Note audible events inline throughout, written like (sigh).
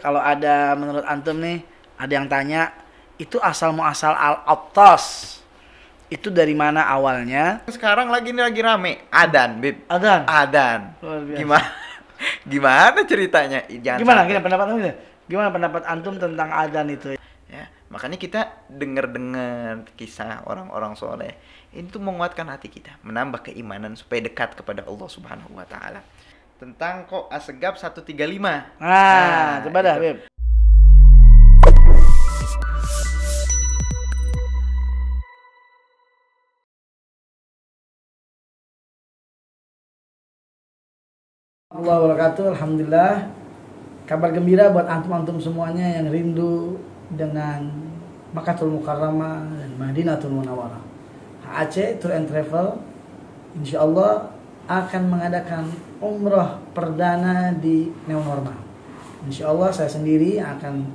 kalau ada menurut antum nih ada yang tanya itu asal asal al optos itu dari mana awalnya? Sekarang lagi ini lagi rame, adan, Bib. Adan. Adan. Gimana? (laughs) Gimana ceritanya? Jangan gimana? Gimana pendapat antum? Gimana pendapat antum tentang adan itu? Ya, makanya kita dengar-dengar kisah orang-orang soleh itu menguatkan hati kita, menambah keimanan supaya dekat kepada Allah Subhanahu wa taala tentang kok asegap 135. Nah, nah coba dah, Beb. Allah wabarakatuh, Alhamdulillah Kabar gembira buat antum-antum semuanya yang rindu dengan Makatul mukarrama dan Madinatul Munawwarah. HAC Tour and Travel Insya Allah akan mengadakan umroh perdana di new Normal. Insya Allah saya sendiri akan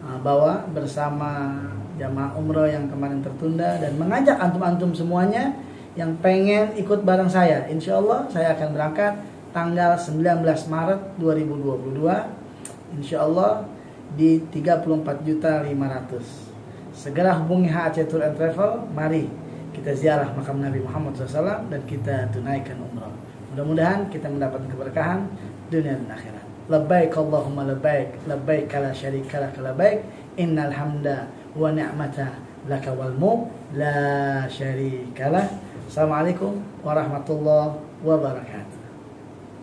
uh, bawa bersama jamaah umroh yang kemarin tertunda dan mengajak antum-antum semuanya yang pengen ikut bareng saya. Insya Allah saya akan berangkat tanggal 19 Maret 2022. Insya Allah di 34.500. Segera hubungi HAC Tour and Travel. Mari kita ziarah makam Nabi Muhammad SAW dan kita tunaikan umrah. Mudah-mudahan kita mendapat keberkahan dunia dan akhirat. Labbaik Allahumma labbaik, labbaik la syarika lak labbaik, innal hamda wa ni'mata laka wal mulk la syarika lak. Assalamualaikum warahmatullahi wabarakatuh.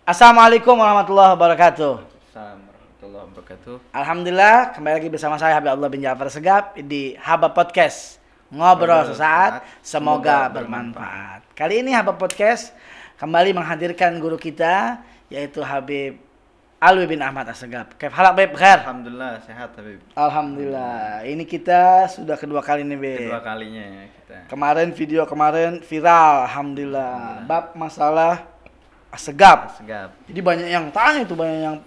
Assalamualaikum warahmatullahi wabarakatuh. Assalamualaikum warahmatullahi wabarakatuh. Alhamdulillah kembali lagi bersama saya Habib Abdullah bin Ja'far Segap di Haba Podcast. Ngobrol sesaat, semoga bermanfaat. Kali ini Haba Podcast kembali menghadirkan guru kita yaitu Habib Alwi bin Ahmad Assegaf. Kaif halak Beb Khair. Alhamdulillah sehat Habib. Alhamdulillah. Ini kita sudah kedua kali nih Beb. Kedua kalinya ya kita. Kemarin video kemarin viral alhamdulillah. alhamdulillah. Bab masalah Assegaf. Asegab. Jadi banyak yang tanya itu banyak yang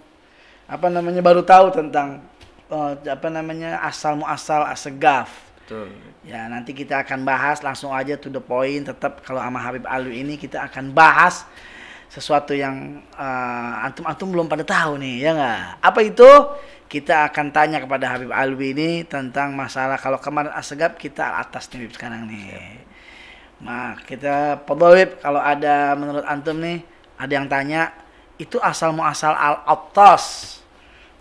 apa namanya baru tahu tentang uh, apa namanya asal muasal Assegaf. Betul. Ya nanti kita akan bahas langsung aja to the point. Tetap kalau sama Habib Alwi ini kita akan bahas sesuatu yang antum eh, antum-antum belum pada tahu nih ya nggak? Apa itu? Kita akan tanya kepada Habib Alwi ini tentang masalah kalau kemarin asegap kita atas nih Habib sekarang nih. Nah kita Bib kalau ada menurut antum nih ada yang tanya itu asal muasal al atas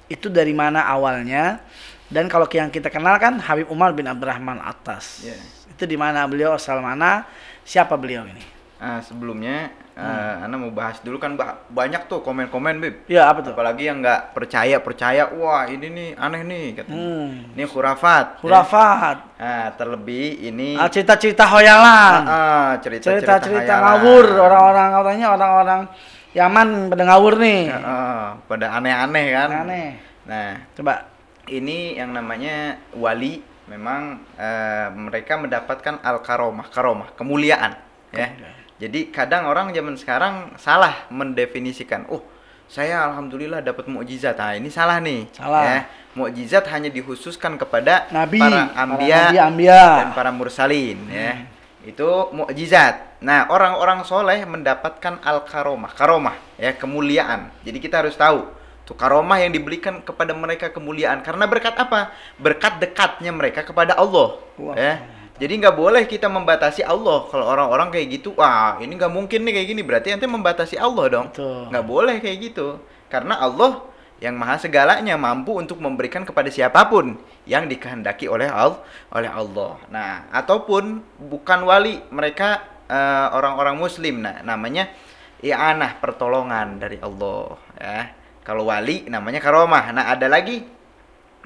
itu dari mana awalnya? Dan kalau yang kita kenal kan Habib Umar bin Abdurrahman Atas. Yeah. Itu di mana beliau asal mana? Siapa beliau ini? Uh, sebelumnya uh, hmm. Ah, Ana mau bahas dulu kan banyak tuh komen-komen Bib. Iya, apa tuh? Apalagi yang nggak percaya percaya, wah ini nih aneh nih katanya. Hmm. Ini khurafat. Ya. Khurafat. Ya. terlebih ini cerita-cerita hoyalan. Uh, uh, cerita-cerita cerita ngawur orang-orang katanya orang-orang Yaman pada ngawur nih. Uh, uh, pada aneh-aneh kan. Aneh. Nah, coba ini yang namanya wali memang uh, mereka mendapatkan al karomah karomah kemuliaan ya jadi kadang orang zaman sekarang salah mendefinisikan oh saya alhamdulillah dapat mukjizat nah ini salah nih salah ya mukjizat hanya dikhususkan kepada Nabi, para ambia, dan para mursalin ya. hmm. ya itu mukjizat nah orang-orang soleh mendapatkan al karomah karomah ya kemuliaan jadi kita harus tahu Tuh gitu. karomah yang diberikan kepada mereka kemuliaan karena berkat apa? Berkat dekatnya mereka kepada Allah. Wow. Ya. Jadi nggak boleh kita membatasi Allah. Kalau orang-orang kayak gitu, wah ini nggak mungkin nih kayak gini. Berarti nanti membatasi Allah dong. Nggak boleh kayak gitu. Karena Allah yang maha segalanya mampu untuk memberikan kepada siapapun yang dikehendaki oleh Allah oleh Allah. Nah, ataupun bukan wali, mereka eh, orang-orang uh, muslim. Nah, namanya i'anah pertolongan dari Allah ya. Kalau wali namanya karomah. Nah, ada lagi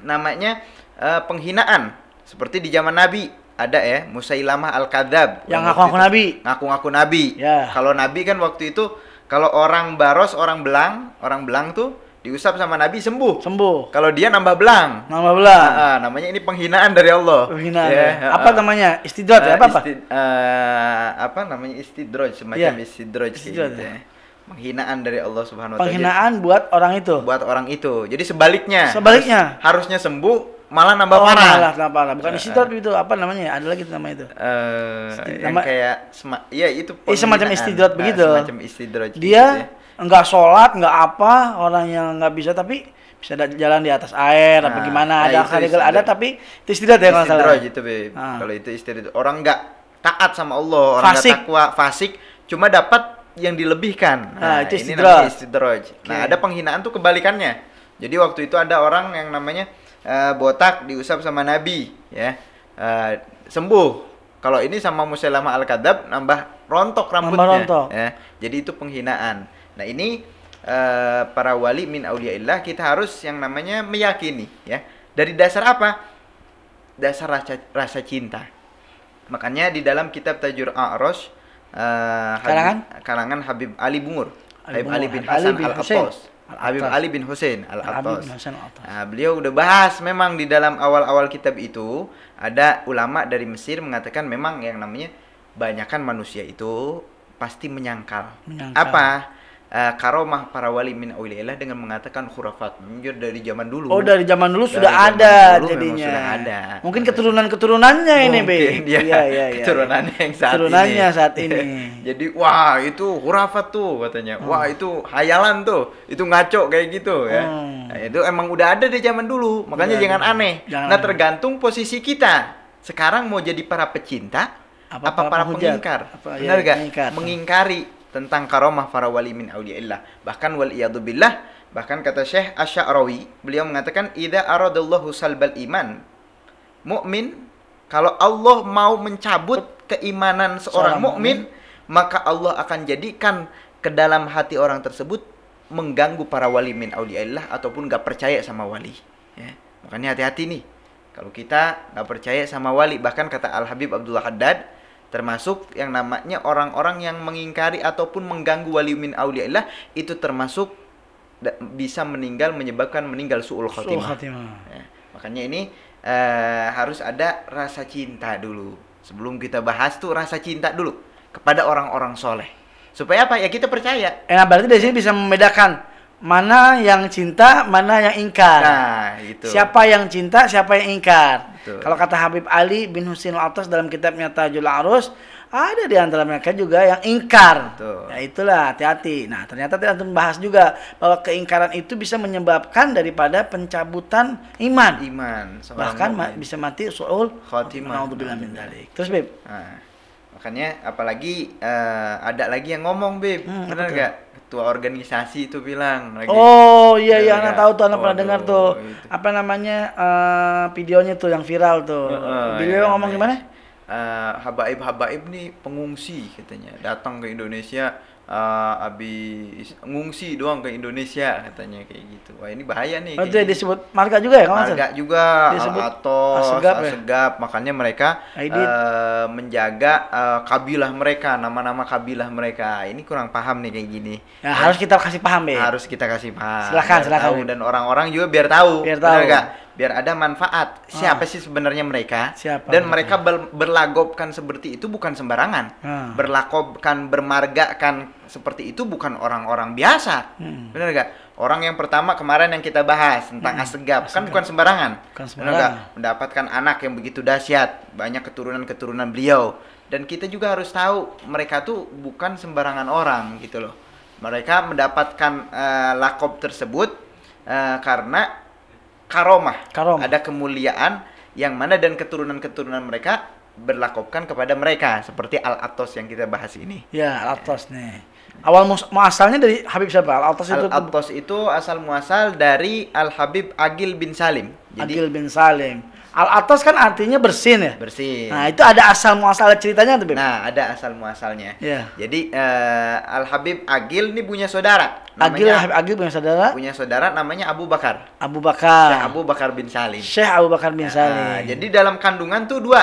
namanya uh, penghinaan seperti di zaman Nabi ada ya Musailamah al kadab yang ngaku-ngaku nabi ngaku-ngaku nabi ya. kalau nabi kan waktu itu kalau orang baros orang belang orang belang tuh diusap sama nabi sembuh sembuh kalau dia nambah belang nambah belang nah, namanya ini penghinaan dari Allah penghinaan ya, ya. Ah, apa ah. namanya istidraj uh, ya, apa apa isti, uh, apa namanya istidraj semacam yeah. istidraj, gitu ya, ya penghinaan dari Allah Subhanahu wa taala. Penghinaan Jadi, buat orang itu. Buat orang itu. Jadi sebaliknya. Sebaliknya. Harus, harusnya sembuh malah nambah oh, parah. Malah nambah parah. Bukan uh, eh, istidrat eh. itu apa namanya? Ya? Ada lagi nama itu. Eh uh, kayak sema, ya itu eh, semacam istidrat nah, begitu. Semacam istidrat. Gitu Dia nggak sholat, enggak apa, orang yang enggak bisa tapi bisa jalan di atas air nah, apa ah, gimana nah, ada ada tapi itu istidrat ya kalau salah. gitu, Nah. Kalau itu istidrat orang enggak taat sama Allah, orang enggak takwa, fasik cuma dapat yang dilebihkan. Ah, nah, nah ini namanya istidroj. Okay. Nah, ada penghinaan tuh kebalikannya. Jadi waktu itu ada orang yang namanya uh, botak diusap sama Nabi, ya. Uh, sembuh. Kalau ini sama Musailama al-Kadab nambah rontok rambutnya. Nambah rontok. Ya. Jadi itu penghinaan. Nah, ini uh, para wali min auliaillah kita harus yang namanya meyakini, ya. Dari dasar apa? Dasar rasa, rasa cinta. Makanya di dalam kitab Tajur A'rosh uh, eh, karangan karangan Habib Ali Bungur. Habib Ali bin Hasan Al Attas. Habib Ali bin Hussein Al Attas. Nah, beliau udah bahas memang di dalam awal-awal kitab itu ada ulama dari Mesir mengatakan memang yang namanya banyakkan manusia itu pasti menyangkal. menyangkal. Apa? uh, eh, karomah para wali min awliyalah dengan mengatakan khurafat menjur dari zaman dulu. Oh, dari zaman dulu dari sudah zaman ada dulu jadinya. Sudah ada. Mungkin keturunan-keturunannya ini, Be. Iya, iya, iya. Ya, keturunannya yang saat keturunannya ini. saat ini. (laughs) Jadi, wah, itu khurafat tuh katanya. Hmm. Wah, itu hayalan tuh. Itu ngaco kayak gitu ya. Hmm. Nah, itu emang udah ada dari zaman dulu. Makanya udah jangan ada. aneh. Jangan nah, aneh. tergantung posisi kita. Sekarang mau jadi para pecinta apa, apa para, para pengingkar? Apa, ya, Benar ya, gak? Mengingkar. Mengingkari tentang karomah para wali min auliaillah. Bahkan wal billah, bahkan kata Syekh Asy'arawi, beliau mengatakan idza aradallahu salbal iman. Mukmin kalau Allah mau mencabut keimanan seorang, mukmin, maka Allah akan jadikan ke dalam hati orang tersebut mengganggu para wali min auliaillah ataupun gak percaya sama wali. Ya. Makanya hati-hati nih. Kalau kita gak percaya sama wali, bahkan kata Al Habib Abdullah Haddad, termasuk yang namanya orang-orang yang mengingkari ataupun mengganggu min auliaillah itu termasuk bisa meninggal menyebabkan meninggal suul khatimah. Ya, makanya ini uh, harus ada rasa cinta dulu. Sebelum kita bahas tuh rasa cinta dulu kepada orang-orang soleh. Supaya apa? Ya kita percaya. Eh, nah, berarti dari sini bisa membedakan mana yang cinta, mana yang ingkar. Nah, itu. Siapa yang cinta, siapa yang ingkar. Betul. Kalau kata Habib Ali bin Husin Al-Atas dalam kitabnya Tajul Arus, ada di antara mereka juga yang ingkar. Betul. Ya itulah hati-hati. Nah, ternyata tidak membahas juga bahwa keingkaran itu bisa menyebabkan daripada pencabutan iman. Iman. Bahkan ma bisa mati soal khotimah. Nah, Terus Bib. Nah, makanya apalagi uh, ada lagi yang ngomong Bib. Hmm, Benar nggak? ketua organisasi itu bilang lagi. Oh iya iya anak tahu tuh anak pernah dengar tuh. Itu. Apa namanya uh, videonya tuh yang viral tuh. Uh, Beliau iya, ngomong gimana? Uh, eh, habaib habaib nih pengungsi katanya datang ke Indonesia uh, abi ngungsi doang ke Indonesia katanya kayak gitu. Wah ini bahaya nih. Oh, itu disebut marga juga ya kawan? Marga juga disebut atau asegap, asegap. Ya? makanya mereka uh, menjaga uh, kabilah mereka, nama-nama kabilah mereka. Ini kurang paham nih kayak gini. Nah, harus kita kasih paham ya. Harus kita kasih paham. Silakan, silakan. Dan orang-orang juga biar tahu. Biar tahu biar ada manfaat. Siapa ah. sih sebenarnya mereka? Siapa? Dan mereka ber berlagopkan seperti itu bukan sembarangan. Ah. Berlakopkan, bermargakan seperti itu bukan orang-orang biasa. Hmm. Benar gak? Orang yang pertama kemarin yang kita bahas tentang hmm. asegap, kan bukan sembarangan. Bukan sembarangan. Benar gak? Mendapatkan anak yang begitu dahsyat, banyak keturunan-keturunan beliau. Dan kita juga harus tahu mereka tuh bukan sembarangan orang gitu loh. Mereka mendapatkan uh, lakop tersebut uh, karena karomah. karomah. Ada kemuliaan yang mana dan keturunan-keturunan mereka berlakukan kepada mereka seperti Al-Atos yang kita bahas ini. Ya, Al-Atos ya. nih. Awal muasalnya dari Habib siapa? Al-Atos itu Al-Atos itu asal muasal dari Al-Habib Agil bin Salim. Jadi, Agil bin Salim. Al atas kan artinya bersin ya. Bersin. Nah itu ada asal muasal ceritanya tuh Nah ada asal muasalnya. Iya. Jadi uh, Al Habib Agil ini punya saudara. Namanya, Agil Habib Agil punya saudara. Punya saudara namanya Abu Bakar. Abu Bakar. Syekh Abu Bakar bin Salim. Syekh Abu Bakar bin nah, Salim. Nah, jadi dalam kandungan tuh dua.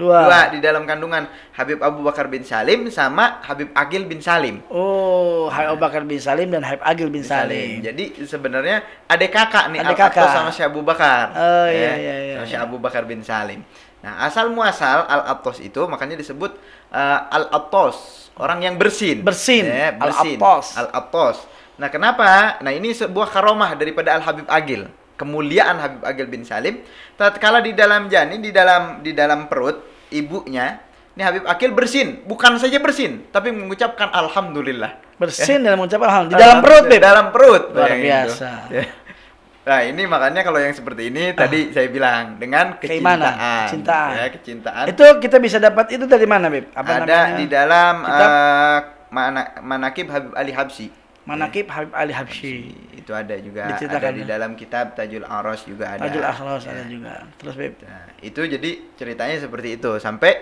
Dua. Dua di dalam kandungan Habib Abu Bakar bin Salim sama Habib Agil bin Salim. Oh, Habib Abu Bakar bin Salim dan Habib Agil bin, Salim. Salim. Jadi sebenarnya ada kakak nih adek kakak. sama Syekh Abu Bakar. Oh iya ya, iya iya. Sama Syekh iya. Abu Bakar bin Salim. Nah, asal muasal Al-Attos itu makanya disebut uh, Al-Attos, orang yang bersin. Bersin. Ya, bersin. al Atos Al-Attos. Nah, kenapa? Nah, ini sebuah karomah daripada Al-Habib Agil. Kemuliaan Habib Agil bin Salim tatkala di dalam janin, di dalam di dalam perut ibunya ini Habib Akil bersin, bukan saja bersin, tapi mengucapkan alhamdulillah. Bersin ya. dalam mengucapkan alhamdulillah di dalam perut, di Dalam perut. Luar biasa. Ya. Nah, ini makanya kalau yang seperti ini uh. tadi saya bilang dengan kecintaan. Kecintaan. Ya, kecintaan. Itu kita bisa dapat itu dari mana, Habib Apa Ada namanya? di dalam uh, mana Manakib Habib Ali Habsi. Manakib ya. Habib Ali Habsyi. Itu ada juga ada di ya. dalam kitab Tajul Aros juga ada. Tajul iya. Aros ya. ada juga. Terus Beb. Nah, itu jadi ceritanya seperti itu sampai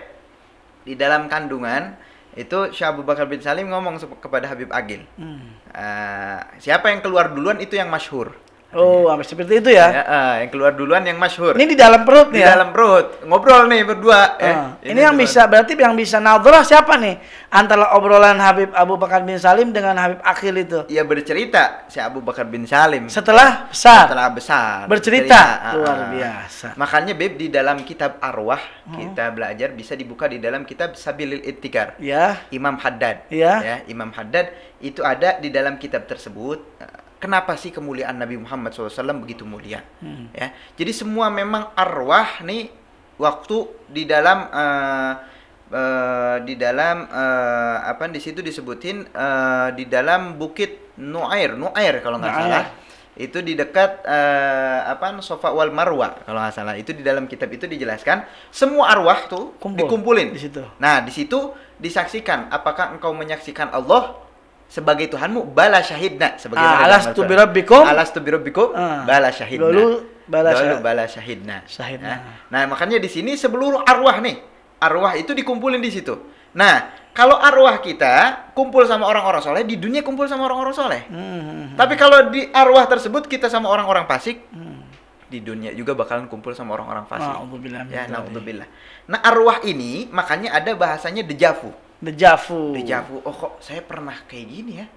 di dalam kandungan itu Syah Abu Bakar bin Salim ngomong kepada Habib Agil. Hmm. Uh, siapa yang keluar duluan itu yang masyhur. Oh, sampai iya. seperti itu ya? ya uh, yang keluar duluan yang masyhur. Ini di dalam perut nih di ya? dalam perut. Ngobrol nih berdua. Uh, eh, ini, ini yang bisa berarti yang bisa nadzarah siapa nih? Antara obrolan Habib Abu Bakar bin Salim dengan Habib Akhil itu. Ya bercerita si Abu Bakar bin Salim. Setelah besar. Setelah besar. Bercerita. bercerita. Ah, Luar biasa. uh. Ah. biasa. Makanya Beb di dalam kitab Arwah hmm. kita belajar bisa dibuka di dalam kitab Sabilil Ittikar. Ya. Imam Haddad. Ya. ya Imam Haddad itu ada di dalam kitab tersebut. Uh, kenapa sih kemuliaan Nabi Muhammad SAW begitu mulia hmm. ya jadi semua memang arwah nih waktu di dalam uh, uh, di dalam uh, apa di situ disebutin uh, di dalam bukit Nuair Nuair kalau nggak salah itu di dekat uh, apa Sofa wal Marwa kalau nggak salah itu di dalam kitab itu dijelaskan semua arwah tuh Kumpul, dikumpulin di situ. Nah, di situ disaksikan apakah engkau menyaksikan Allah sebagai Tuhanmu bala syahidna sebagai ah, alas tu birabbikum alas tu birabbikum ah. bala syahidna lalu bala, lalu bala syahidna syahidna nah, nah makanya di sini seluruh arwah nih arwah itu dikumpulin di situ nah kalau arwah kita kumpul sama orang-orang soleh di dunia kumpul sama orang-orang soleh hmm, hmm, hmm, hmm. tapi kalau di arwah tersebut kita sama orang-orang fasik hmm. di dunia juga bakalan kumpul sama orang-orang fasik nah, ya nah, nah arwah ini makanya ada bahasanya dejavu Dejavu. Dejavu. Oh kok saya pernah kayak gini ya?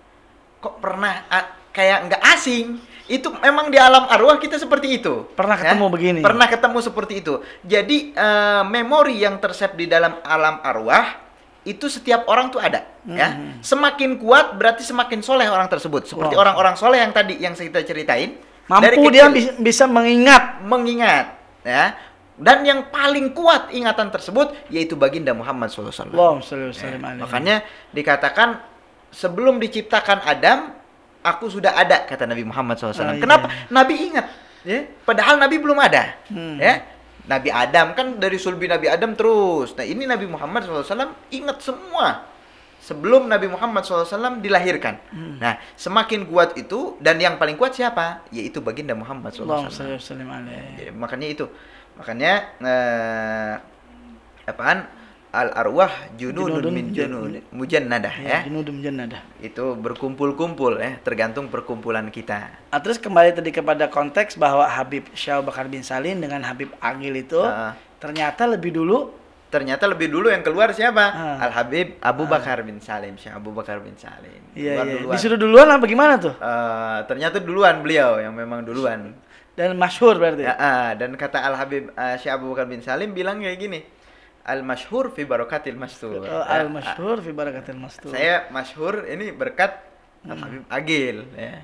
Kok pernah kayak nggak asing? Itu memang di alam arwah kita seperti itu. Pernah ya? ketemu begini. Pernah ketemu seperti itu. Jadi uh, memori yang tersep di dalam alam arwah itu setiap orang tuh ada hmm ya. Mhm. Semakin kuat berarti semakin soleh orang tersebut. Seperti orang orang-orang soleh yang tadi yang saya ceritain. Mampu dari kecil, dia bisa mengingat. Mengingat ya dan yang paling kuat ingatan tersebut yaitu baginda Muhammad SAW. Ya, makanya dikatakan sebelum diciptakan Adam, aku sudah ada kata Nabi Muhammad SAW. Oh, ah, Kenapa? Iya. Nabi ingat, ya? Padahal Nabi belum ada, hmm. ya. Nabi Adam kan dari sulbi Nabi Adam terus. Nah ini Nabi Muhammad SAW ingat semua sebelum Nabi Muhammad SAW dilahirkan. Hmm. Nah semakin kuat itu dan yang paling kuat siapa? Yaitu baginda Muhammad SAW. Jadi ya, makanya itu makanya eh, apaan al arwah junudun, junudun min ya. junud mujannadah ya, ya. junudun mujannadah itu berkumpul-kumpul ya tergantung perkumpulan kita nah, terus kembali tadi kepada konteks bahwa Habib Syah Bakar bin Salim dengan Habib Agil itu uh, ternyata lebih dulu ternyata lebih dulu yang keluar siapa uh, ah. Al Habib Abu ah. Bakar uh, bin Salim Syah Abu Bakar bin Salim iya, iya. duluan disuruh duluan apa gimana tuh uh, ternyata duluan beliau yang memang duluan dan masyhur berarti. Ya, ah, dan kata Al Habib uh, ah, Syekh Abu Bakar bin Salim bilang kayak gini. Al masyhur fi barakatil mastur. Oh, ya, al masyhur ah. fi barakatil mastur. Saya masyhur ini berkat hmm. Al Habib Agil ya.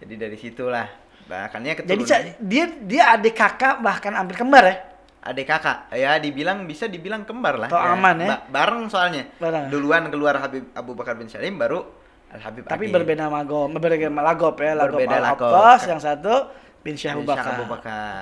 Jadi dari situlah bahkannya keturunan. Jadi dia dia adik kakak bahkan hampir kembar ya adik kakak ya dibilang bisa dibilang kembar lah. Atau ya. aman ya. Ba bareng soalnya. Bareng. Duluan keluar Habib Abu Bakar bin Salim baru Al Habib Tapi Agil. berbeda magom, berbeda magop ya, lagop berbeda lagop. yang satu bin Syekh Abu Bakar.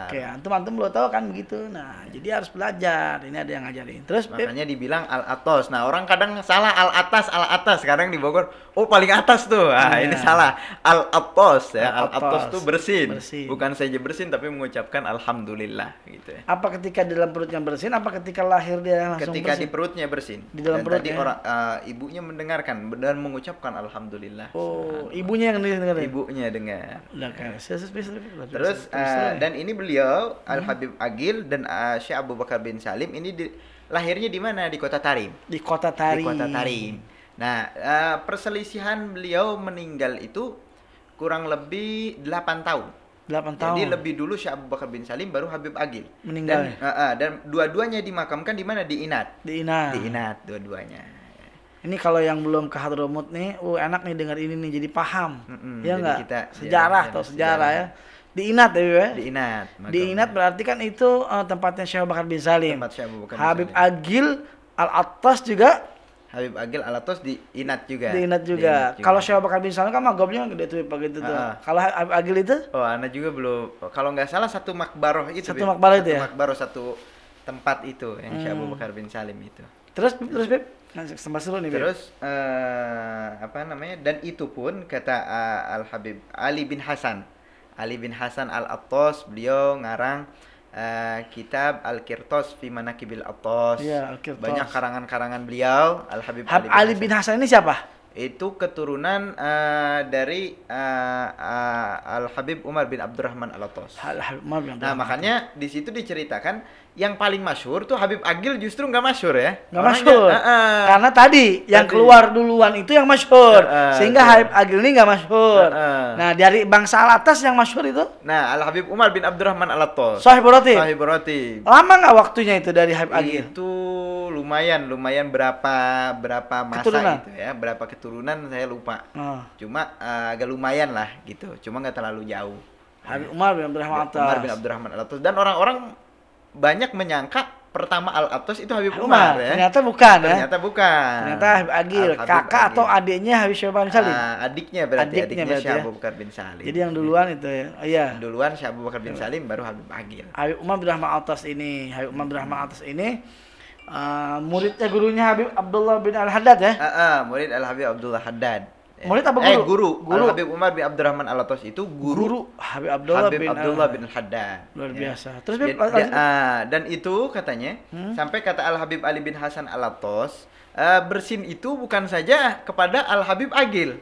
Oke, antum antum lo tau kan begitu. Nah, jadi harus belajar. Ini ada yang ngajarin. Terus makanya dibilang al atas. Nah, orang kadang salah al atas, al atas. sekarang di Bogor, oh paling atas tuh. Ah, ya. ini salah. Al atas ya. Al atas tuh bersin. bersin. Bukan saja bersin tapi mengucapkan alhamdulillah gitu ya. Apa ketika di dalam perutnya bersin, apa ketika lahir dia langsung Ketika bersin? di perutnya bersin. Di dalam dan perutnya. Tadi ya. orang uh, ibunya mendengarkan dan mengucapkan alhamdulillah. Oh, ibunya yang dengar. Ya? Ibunya dengar. Nah, kan. Ya. Terus uh, dan ini beliau hmm. Al Habib Agil dan uh, Syekh Abu Bakar bin Salim ini di, lahirnya di mana? Di Kota Tarim. Di Kota Tarim. Di Kota Tarim. Nah, uh, perselisihan beliau meninggal itu kurang lebih 8 tahun. 8 tahun. Jadi lebih dulu Syekh Abu Bakar bin Salim baru Habib Agil. Meninggal. Dan, uh, uh, dan dua-duanya dimakamkan di mana? Di Inat. Di Inat. Di Inat dua-duanya. Ini kalau yang belum ke Hadromut nih, uh enak nih dengar ini nih jadi paham. Mm -hmm. ya enggak? Ya, sejarah ya, atau sejarah, sejarah ya diinat Inat ya, ya? diinat diinat berarti kan itu uh, tempatnya Syekh Bakar bin Salim tempat Syekh Bakar Habib Salim. Agil Al Atas juga Habib Agil Al Atas diinat juga diinat juga, juga. kalau Syekh Bakar bin Salim kan magobnya gede tuh begitu tuh ah. kalau Habib Agil itu oh anak juga belum kalau nggak salah satu makbaroh itu satu ya? makbaroh itu ya makbaroh satu tempat itu yang hmm. Syekh Bakar bin Salim itu terus terus Bib Nah, seru nih, Terus uh, apa namanya? Dan itu pun kata uh, eh, Al Habib Ali bin Hasan Ali bin Hasan Al-Attas beliau ngarang Uh, kitab Al-Kirtos fi manakibil Attas. Ya, Banyak karangan-karangan beliau, Al-Habib Hab Ali bin Hasan. bin Hasan ini siapa? itu keturunan uh, dari uh, eh, uh, eh, Al Habib Umar bin Abdurrahman Al Atos. Al Habib Umar bin Nah makanya di situ diceritakan yang paling masyur tuh Habib Agil justru nggak masyur ya. Nggak masyur. Uh, uh, Karena tadi yang tadi. keluar duluan itu yang masyur. uh, uh, sehingga uh, Habib Agil ini nggak masyur. Uh, uh. Nah dari bangsa atas yang masyur itu? Nah Al Habib Umar bin Abdurrahman Al Atos. Sahih Roti. Sahibur Lama nggak waktunya itu dari Habib Agil? Itu lumayan lumayan berapa berapa masa keturunan. gitu ya berapa keturunan saya lupa uh. cuma uh, agak lumayan lah gitu cuma nggak terlalu jauh Habib Umar bin Abdurrahman Atas iya, Umar bin Abdurrahman Atas dan orang-orang banyak menyangka pertama Al Atas itu Habib Umar, Umar ya. Ternyata bukan ya. Ternyata bukan. Ternyata Habib Agil, Al -Habib kakak Agil. atau adiknya Habib Syahab bin Salim. Uh, adiknya berarti adiknya, adiknya berarti ya. bin Salim. Jadi yang duluan itu ya. Oh, iya. Duluan Syahab bin Salim baru Habib Agil. Habib Umar bin Al Atas ini, Habib Umar bin Al Atas ini Uh, muridnya gurunya Habib Abdullah bin Al Haddad ya? Uh, uh, murid Al Habib Abdullah Haddad. Eh, murid apa guru? Eh, guru. guru. Al Habib Umar bin Abdurrahman Al Atos itu guru. Guru Habib Abdullah Habib bin Abdullah bin Al Haddad. Luar ya. biasa. Ya. Terus dan, dan, uh, dan itu katanya hmm? sampai kata Al Habib Ali bin Hasan Al Atos uh, bersin itu bukan saja kepada Al Habib Agil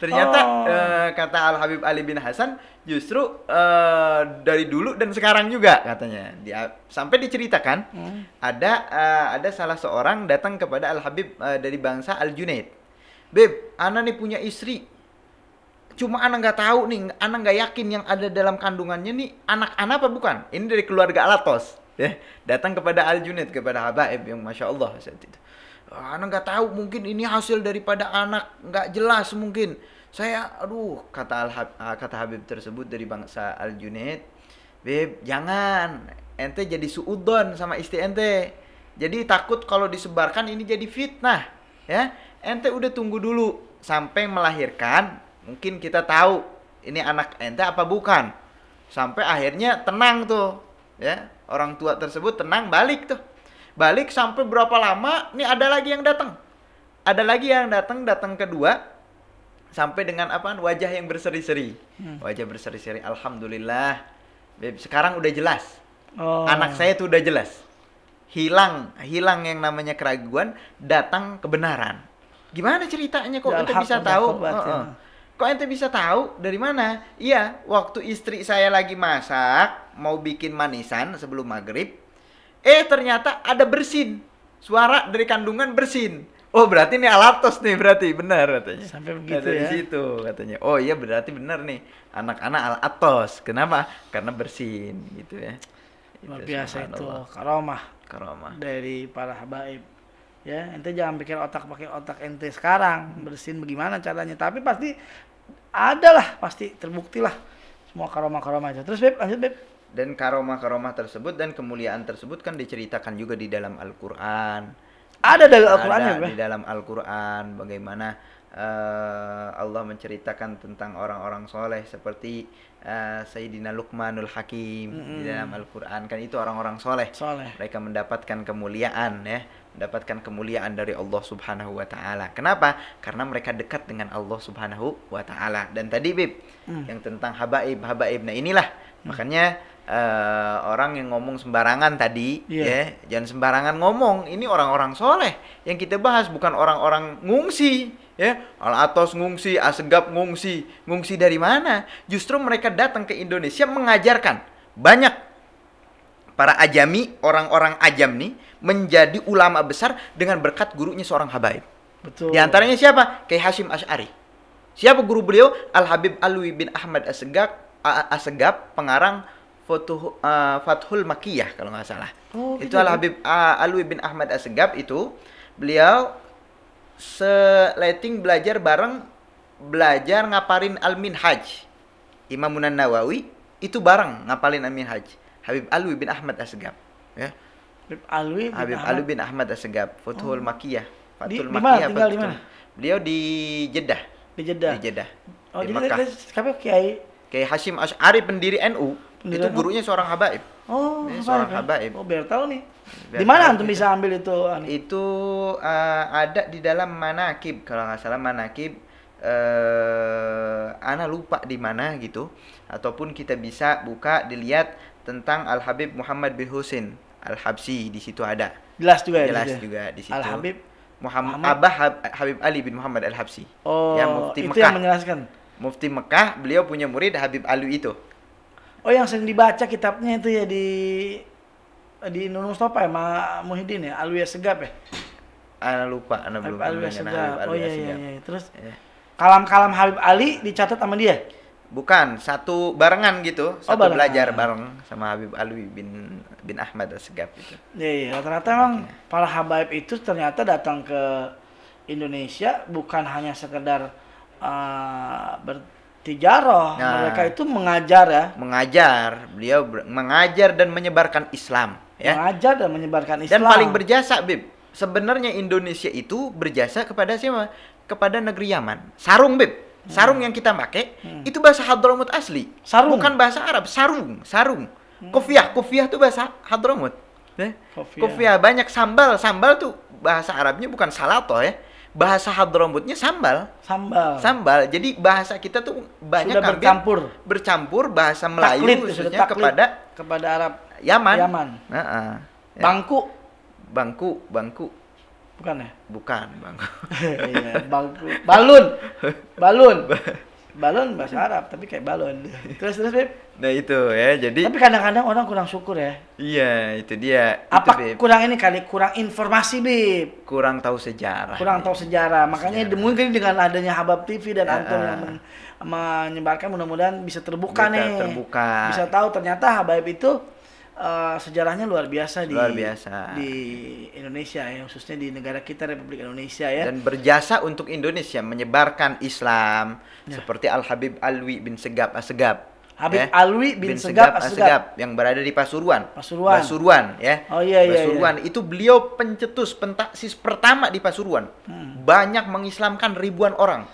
Ternyata oh. uh, kata Al Habib Ali bin Hasan justru uh, dari dulu dan sekarang juga katanya. Dia sampai diceritakan hmm. ada uh, ada salah seorang datang kepada Al Habib uh, dari bangsa Al Junaid. Beb, Ana nih punya istri. Cuma Ana nggak tahu nih, Ana nggak yakin yang ada dalam kandungannya nih anak Ana apa bukan? Ini dari keluarga Alatos. Ya, datang kepada Al Junaid kepada Habib yang masya Allah saat itu anak nggak tahu mungkin ini hasil daripada anak nggak jelas mungkin saya aduh kata Al ah, kata Habib tersebut dari bangsa Al Junaid Beb jangan ente jadi suudon sama istri ente jadi takut kalau disebarkan ini jadi fitnah ya ente udah tunggu dulu sampai melahirkan mungkin kita tahu ini anak ente apa bukan sampai akhirnya tenang tuh ya orang tua tersebut tenang balik tuh balik sampai berapa lama nih ada lagi yang datang ada lagi yang datang datang kedua sampai dengan apa wajah yang berseri-seri hmm. wajah berseri-seri alhamdulillah sekarang udah jelas oh. anak saya tuh udah jelas hilang hilang yang namanya keraguan datang kebenaran gimana ceritanya kok kita ya, bisa tahu ya. kok ente bisa tahu dari mana iya waktu istri saya lagi masak mau bikin manisan sebelum maghrib Eh ternyata ada bersin. Suara dari kandungan bersin. Oh berarti ini alaptos nih berarti benar katanya. Sampai begitu katanya ya. Di situ katanya. Oh iya berarti benar nih anak-anak alaptos. Kenapa? Karena bersin gitu ya. Luar biasa itu karomah. Karomah. Dari para habaib. Ya, ente jangan pikir otak pakai otak ente sekarang bersin bagaimana caranya. Tapi pasti ada pasti terbukti lah semua karomah karomah itu. Terus beb, lanjut beb dan karomah-karomah tersebut dan kemuliaan tersebut kan diceritakan juga di dalam Al-Qur'an. Ada dalam Al-Qur'an ya, Di dalam Al-Qur'an bagaimana uh, Allah menceritakan tentang orang-orang soleh seperti uh, Sayyidina Luqmanul Hakim mm -hmm. di dalam Al-Qur'an kan itu orang-orang soleh. soleh. Mereka mendapatkan kemuliaan ya, mendapatkan kemuliaan dari Allah Subhanahu wa taala. Kenapa? Karena mereka dekat dengan Allah Subhanahu wa taala. Dan tadi Bib hmm. yang tentang habaib, habaib. Nah, inilah hmm. makanya uh, orang yang ngomong sembarangan tadi yeah. ya jangan sembarangan ngomong ini orang-orang soleh yang kita bahas bukan orang-orang ngungsi ya al atos ngungsi asegap ngungsi ngungsi dari mana justru mereka datang ke Indonesia mengajarkan banyak para ajami orang-orang ajam nih menjadi ulama besar dengan berkat gurunya seorang habaib Betul. di antaranya siapa kayak Hashim Ash'ari siapa guru beliau Al Habib Alwi bin Ahmad Asegak Asegap pengarang Fatuh, uh, eh, Fathul Makiyah kalau nggak salah. Oh, itu Al Habib uh, eh, Alwi bin Ahmad Asgab itu beliau seleting belajar bareng belajar ngaparin Al Minhaj. Imam Nawawi itu bareng ngapalin Al Minhaj. Habib Alwi bin Ahmad Asgab ya. Habib Alwi bin Habib Ahmad. Alwi bin Ahmad Asgab Fathul oh. Makiyah. Fathul di, Makiyah. Di di mana? Beliau di Jeddah. Di Jeddah. Di Jeddah. Oh, di jadi Mekah. Kiai Kiai Hashim Ashari pendiri NU itu gurunya seorang habaib. Oh, seorang ya? habaib. Oh, biar tahu nih. di mana antum bisa ambil itu? Ani? Itu uh, ada di dalam manakib kalau nggak salah manakib eh uh, ana lupa di mana gitu ataupun kita bisa buka dilihat tentang Al Habib Muhammad bin Husin Al Habsi di situ ada. Jelas juga ya, Jelas ya, juga di situ. Al Habib Muhammad, Muhammad Abah Habib Ali bin Muhammad Al Habsi. Oh, yang mufti itu Mekah. yang menjelaskan. Mufti Mekah, beliau punya murid Habib Alu itu. Oh yang sering dibaca kitabnya itu ya di di Nunung Mustafa ya, Ma Muhyiddin ya, Alwiya Segap ya. Ana ah, lupa, ana belum Alwiya Segap. oh iya, iya iya, terus iya. kalam-kalam Habib Ali dicatat sama dia. Bukan, satu barengan gitu, oh, satu oh, barengan. belajar bareng sama Habib Alwi bin bin Ahmad Segap gitu. Iya iya, ternyata emang iya. para Habib itu ternyata datang ke Indonesia bukan hanya sekedar uh, ber tijaroh Nah, mereka itu mengajar ya. Mengajar, beliau mengajar dan menyebarkan Islam, ya. Mengajar dan menyebarkan Islam. Dan paling berjasa, Bib. Sebenarnya Indonesia itu berjasa kepada siapa? Kepada negeri Yaman. Sarung, Bib. Hmm. Sarung hmm. yang kita pakai hmm. itu bahasa Hadramut asli. Sarung. Bukan bahasa Arab, sarung, sarung. Hmm. Kofiah, kofiah itu bahasa Hadramut. Eh? Kofiah. kofiah. banyak sambal, sambal tuh bahasa Arabnya bukan salato ya bahasa hadrombutnya sambal. Sambal. Sambal. Jadi bahasa kita tuh banyak sudah bercampur bercampur bahasa Melayu taklit, khususnya taklit kepada kepada Arab Yaman. Yaman. uh uh, ya. Bangku. Bangku, bangku. Bukan ya? Bukan, bangku. (laughs) iya, bangku. (laughs) Balun. (laughs) Balun balon bahasa Arab tapi kayak balon (laughs) terus terus Beb nah itu ya jadi tapi kadang-kadang orang kurang syukur ya iya itu dia apa itu, kurang ini kali kurang informasi Beb kurang tahu sejarah kurang tahu sejarah makanya sejarah. mungkin dengan adanya Habab TV dan ya, Anton yang men menyebarkan mudah-mudahan bisa terbuka bisa nih terbuka bisa tahu ternyata Habab itu Eh, sejarahnya luar biasa luar di biasa. di Indonesia ya khususnya di negara kita Republik Indonesia ya dan berjasa untuk Indonesia menyebarkan Islam ya. seperti Al Habib Alwi bin Segab Asegap Habib ya? Alwi bin, bin Segab, yang berada di Pasuruan Pasuruan Pasuruan ya oh iya iya, iya. Pasuruan iya. itu beliau pencetus pentaksis pertama di Pasuruan hmm. banyak mengislamkan ribuan orang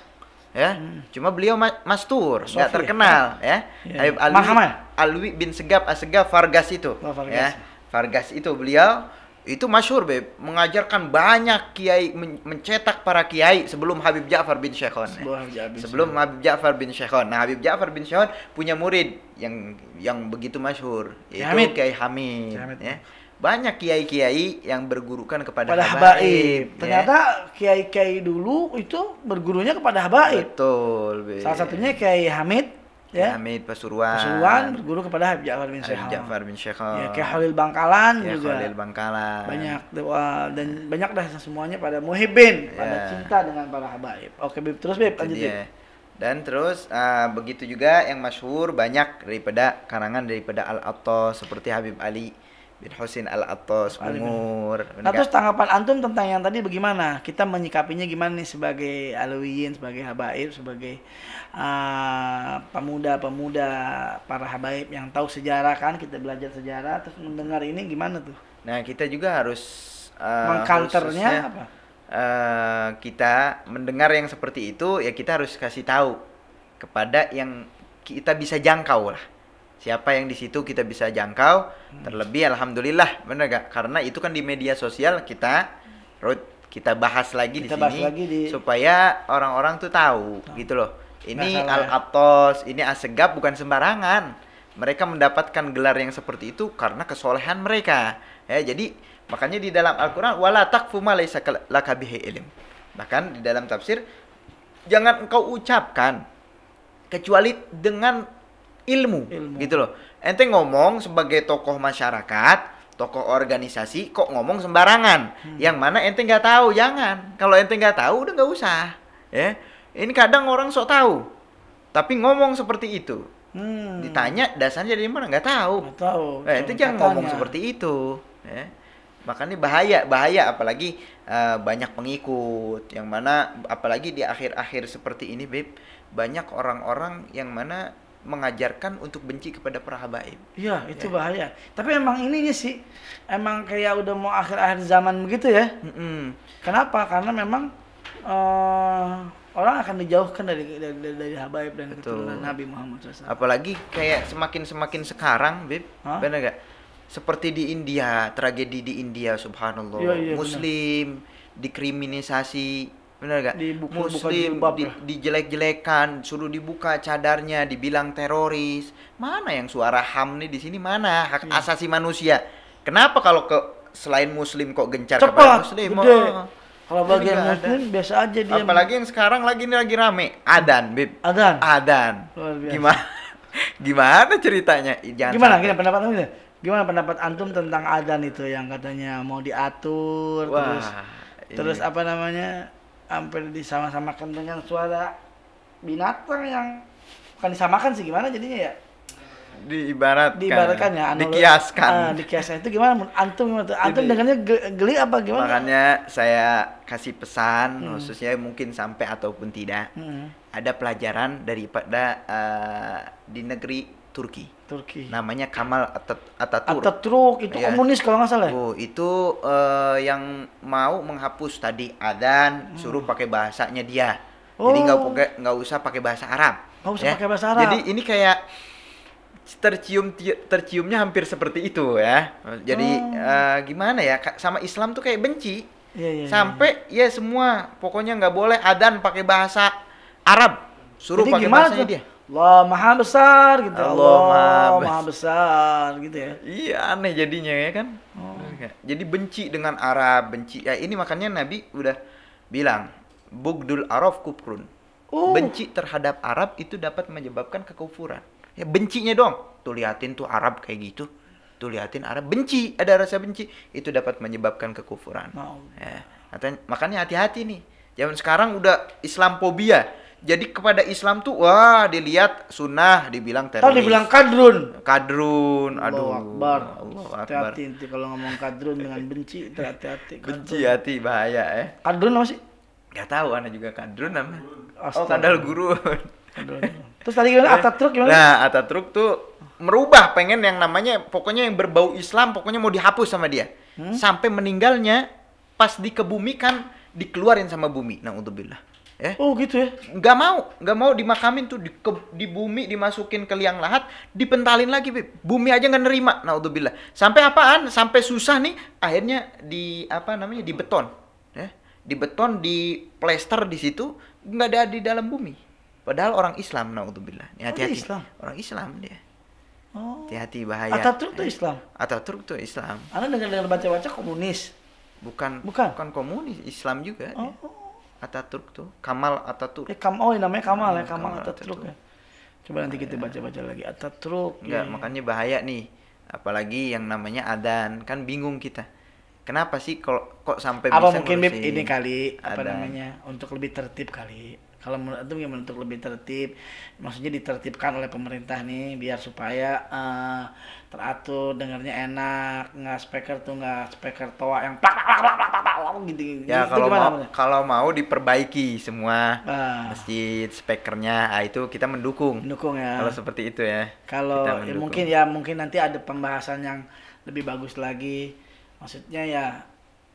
ya. Hmm. Cuma beliau ma mastur, nggak ya? terkenal ya. Iya, iya. ya. Habib Alwi, Alwi bin Segap Asegaf eh, Fargas itu. Oh, Fargas. Ya. Fargas itu beliau itu masyhur beb mengajarkan banyak kiai men mencetak para kiai sebelum Habib Ja'far bin Syekhon sebelum, ya. sebelum Habib Ja'far bin Syekhon nah Habib Ja'far bin Syekhon punya murid yang yang begitu masyhur yaitu Hamid. Kiai Hamid, Hamid. Ya banyak kiai-kiai yang bergurukan kepada Pada habaib. habaib. Ya. Ternyata kiai-kiai dulu itu bergurunya kepada habaib. Betul. Be. Salah satunya Kiai Hamid ya. Kiai Hamid Pasuruan. Pasuruan berguru kepada Habib Ja'far bin Syekh. Ja'far bin Syekh. Ya, Kiai Khalil Bangkalan Kiai juga. Khalil Bangkalan. Banyak dan banyak dah semuanya pada muhibbin, ya. pada cinta dengan para habaib. Oke, Bib, terus Bib lanjut Ya. Dan terus uh, begitu juga yang masyhur banyak daripada karangan daripada Al-Atta seperti Habib Ali bin Husin al Atos umur. Nah, terus tanggapan antum tentang yang tadi bagaimana? Kita menyikapinya gimana nih sebagai Alawiyin, sebagai habaib, sebagai ah, pemuda-pemuda uh, para habaib yang tahu sejarah kan? Kita belajar sejarah terus mendengar ini gimana tuh? Nah, kita juga harus uh, ah, mengcounternya apa? Uh, kita mendengar yang seperti itu ya kita harus kasih tahu kepada yang kita bisa jangkau lah siapa yang di situ kita bisa jangkau terlebih alhamdulillah bener gak karena itu kan di media sosial kita root kita bahas lagi kita di bahas sini lagi di... supaya orang-orang tuh tahu oh. gitu loh ini al atos ya. ini asegap bukan sembarangan mereka mendapatkan gelar yang seperti itu karena kesolehan mereka ya jadi makanya di dalam Al-Qur'an wala taqfu ma laka bihi ilm bahkan di dalam tafsir jangan engkau ucapkan kecuali dengan ilmu, ilmu. gitu loh. Ente ngomong sebagai tokoh masyarakat, tokoh organisasi kok ngomong sembarangan hmm. yang mana ente nggak tahu jangan kalau ente nggak tahu udah nggak usah ya ini kadang orang sok tahu tapi ngomong seperti itu hmm. ditanya dasarnya dari mana nggak tahu nggak tahu nah, ente jangan katanya. ngomong seperti itu ya makanya bahaya bahaya apalagi uh, banyak pengikut yang mana apalagi di akhir-akhir seperti ini beb banyak orang-orang yang mana mengajarkan untuk benci kepada para habaib. Iya, itu ya. bahaya. Tapi emang ininya sih, emang kayak udah mau akhir-akhir zaman begitu ya. Mm-mm. Kenapa? Karena memang uh, orang akan dijauhkan dari dari, dari, dari habaib dan Betul. keturunan Nabi Muhammad SAW. Apalagi kayak semakin semakin sekarang, Bib, huh? benar gak? Seperti di India, tragedi di India, Subhanallah, ya, ya, Muslim benar. dikriminalisasi bener gak Dibuka, muslim buka di, ya? dijelek-jelekan suruh dibuka cadarnya dibilang teroris mana yang suara ham nih di sini mana hak iya. asasi manusia kenapa kalau ke selain muslim kok gencar Cepat, kepada muslim gede. Oh. kalau bagian muslim biasa aja dia apalagi yang sekarang lagi ini lagi rame adan bib adan adan gimana (laughs) gimana ceritanya Jangan gimana sampai. gimana pendapat gimana? gimana pendapat antum tentang adan itu yang katanya mau diatur Wah, terus ini. terus apa namanya hampir disama-samakan dengan suara binatang yang bukan disamakan sih gimana jadinya ya diibaratkan diibaratkan ya analog, dikiaskan uh, dikiaskan itu gimana antum gimana tuh antum dengannya geli apa gimana makanya saya kasih pesan hmm. khususnya mungkin sampai ataupun tidak hmm. ada pelajaran daripada uh, di negeri Turki Turki. Namanya Kamal Atat Ataturk. Ataturk itu ya. komunis kalau nggak salah. Oh, itu uh, yang mau menghapus tadi Adan hmm. suruh pakai bahasanya dia. Oh. Jadi nggak oh. pakai nggak usah pakai bahasa Arab. Nggak usah ya. pakai bahasa Arab. Jadi ini kayak tercium terciumnya hampir seperti itu ya. Jadi hmm. uh, gimana ya sama Islam tuh kayak benci. Ya, ya, sampai ya, ya. ya semua pokoknya nggak boleh adan pakai bahasa Arab. Suruh Jadi pakai bahasanya tuh? dia Allah maha besar gitu Allah, Allah maha, besar. maha besar gitu ya iya aneh jadinya ya kan oh. jadi benci dengan Arab benci ya ini makanya Nabi udah bilang bugdul Arab kufrun oh. benci terhadap Arab itu dapat menyebabkan kekufuran ya bencinya dong tuh liatin tuh Arab kayak gitu tuh liatin Arab benci ada rasa benci itu dapat menyebabkan kekufuran oh. ya. makanya hati-hati nih zaman sekarang udah Islam fobia jadi kepada Islam tuh wah dilihat sunnah dibilang teroris. Tahu dibilang kadrun. Kadrun. Aduh. Allah Akbar. Allah Akbar. Hati-hati kalau ngomong kadrun dengan benci, hati-hati. Benci hati bahaya eh. Kadrun apa sih? Gak tahu anak juga kadrun namanya. Oh, kadal guru. Terus tadi gimana eh, Ataturk gimana? Nah, Ataturk tuh merubah pengen yang namanya pokoknya yang berbau Islam pokoknya mau dihapus sama dia. Hmm? Sampai meninggalnya pas dikebumikan dikeluarin sama bumi. Nah, untuk billah Eh? Oh gitu ya? Gak mau, gak mau dimakamin tuh di, ke, di bumi dimasukin ke liang lahat, dipentalin lagi, Bip. bumi aja nggak nerima. Naudzubillah. Sampai apaan? Sampai susah nih, akhirnya di apa namanya di beton, ya. Di beton, di plester di situ nggak ada di dalam bumi. Padahal orang Islam, naudzubillah. Ini oh, hati-hati. Oh, Islam. Orang Islam dia. Oh. Hati-hati bahaya. Ataturk tuh eh, Islam. Ataturk tuh Islam. Anda dengar dengar baca-baca komunis. Bukan, bukan bukan komunis, Islam juga. Oh. Dia. Oh, Ataturk tuh Kamal Ataturk eh, Kam oh iya, namanya Kamal ya Kamal, Kamal Ataturk, Ataturk ya coba nanti kita iya. baca-baca lagi Ataturk enggak ya. makanya bahaya nih apalagi yang namanya adan kan bingung kita kenapa sih kalau kok sampai apa bisa mungkin ini kali adan. apa namanya untuk lebih tertib kali kalau menurut itu gimana untuk lebih tertib maksudnya ditertibkan oleh pemerintah nih biar supaya uh, teratur dengarnya enak nggak speaker tuh nggak speaker toa yang plak plak plak plak plak plak gitu, gitu ya itu kalau mau kalau mau diperbaiki semua uh, masjid speakernya ah itu kita mendukung mendukung ya kalau seperti itu ya kalau ya mungkin ya mungkin nanti ada pembahasan yang lebih bagus lagi maksudnya ya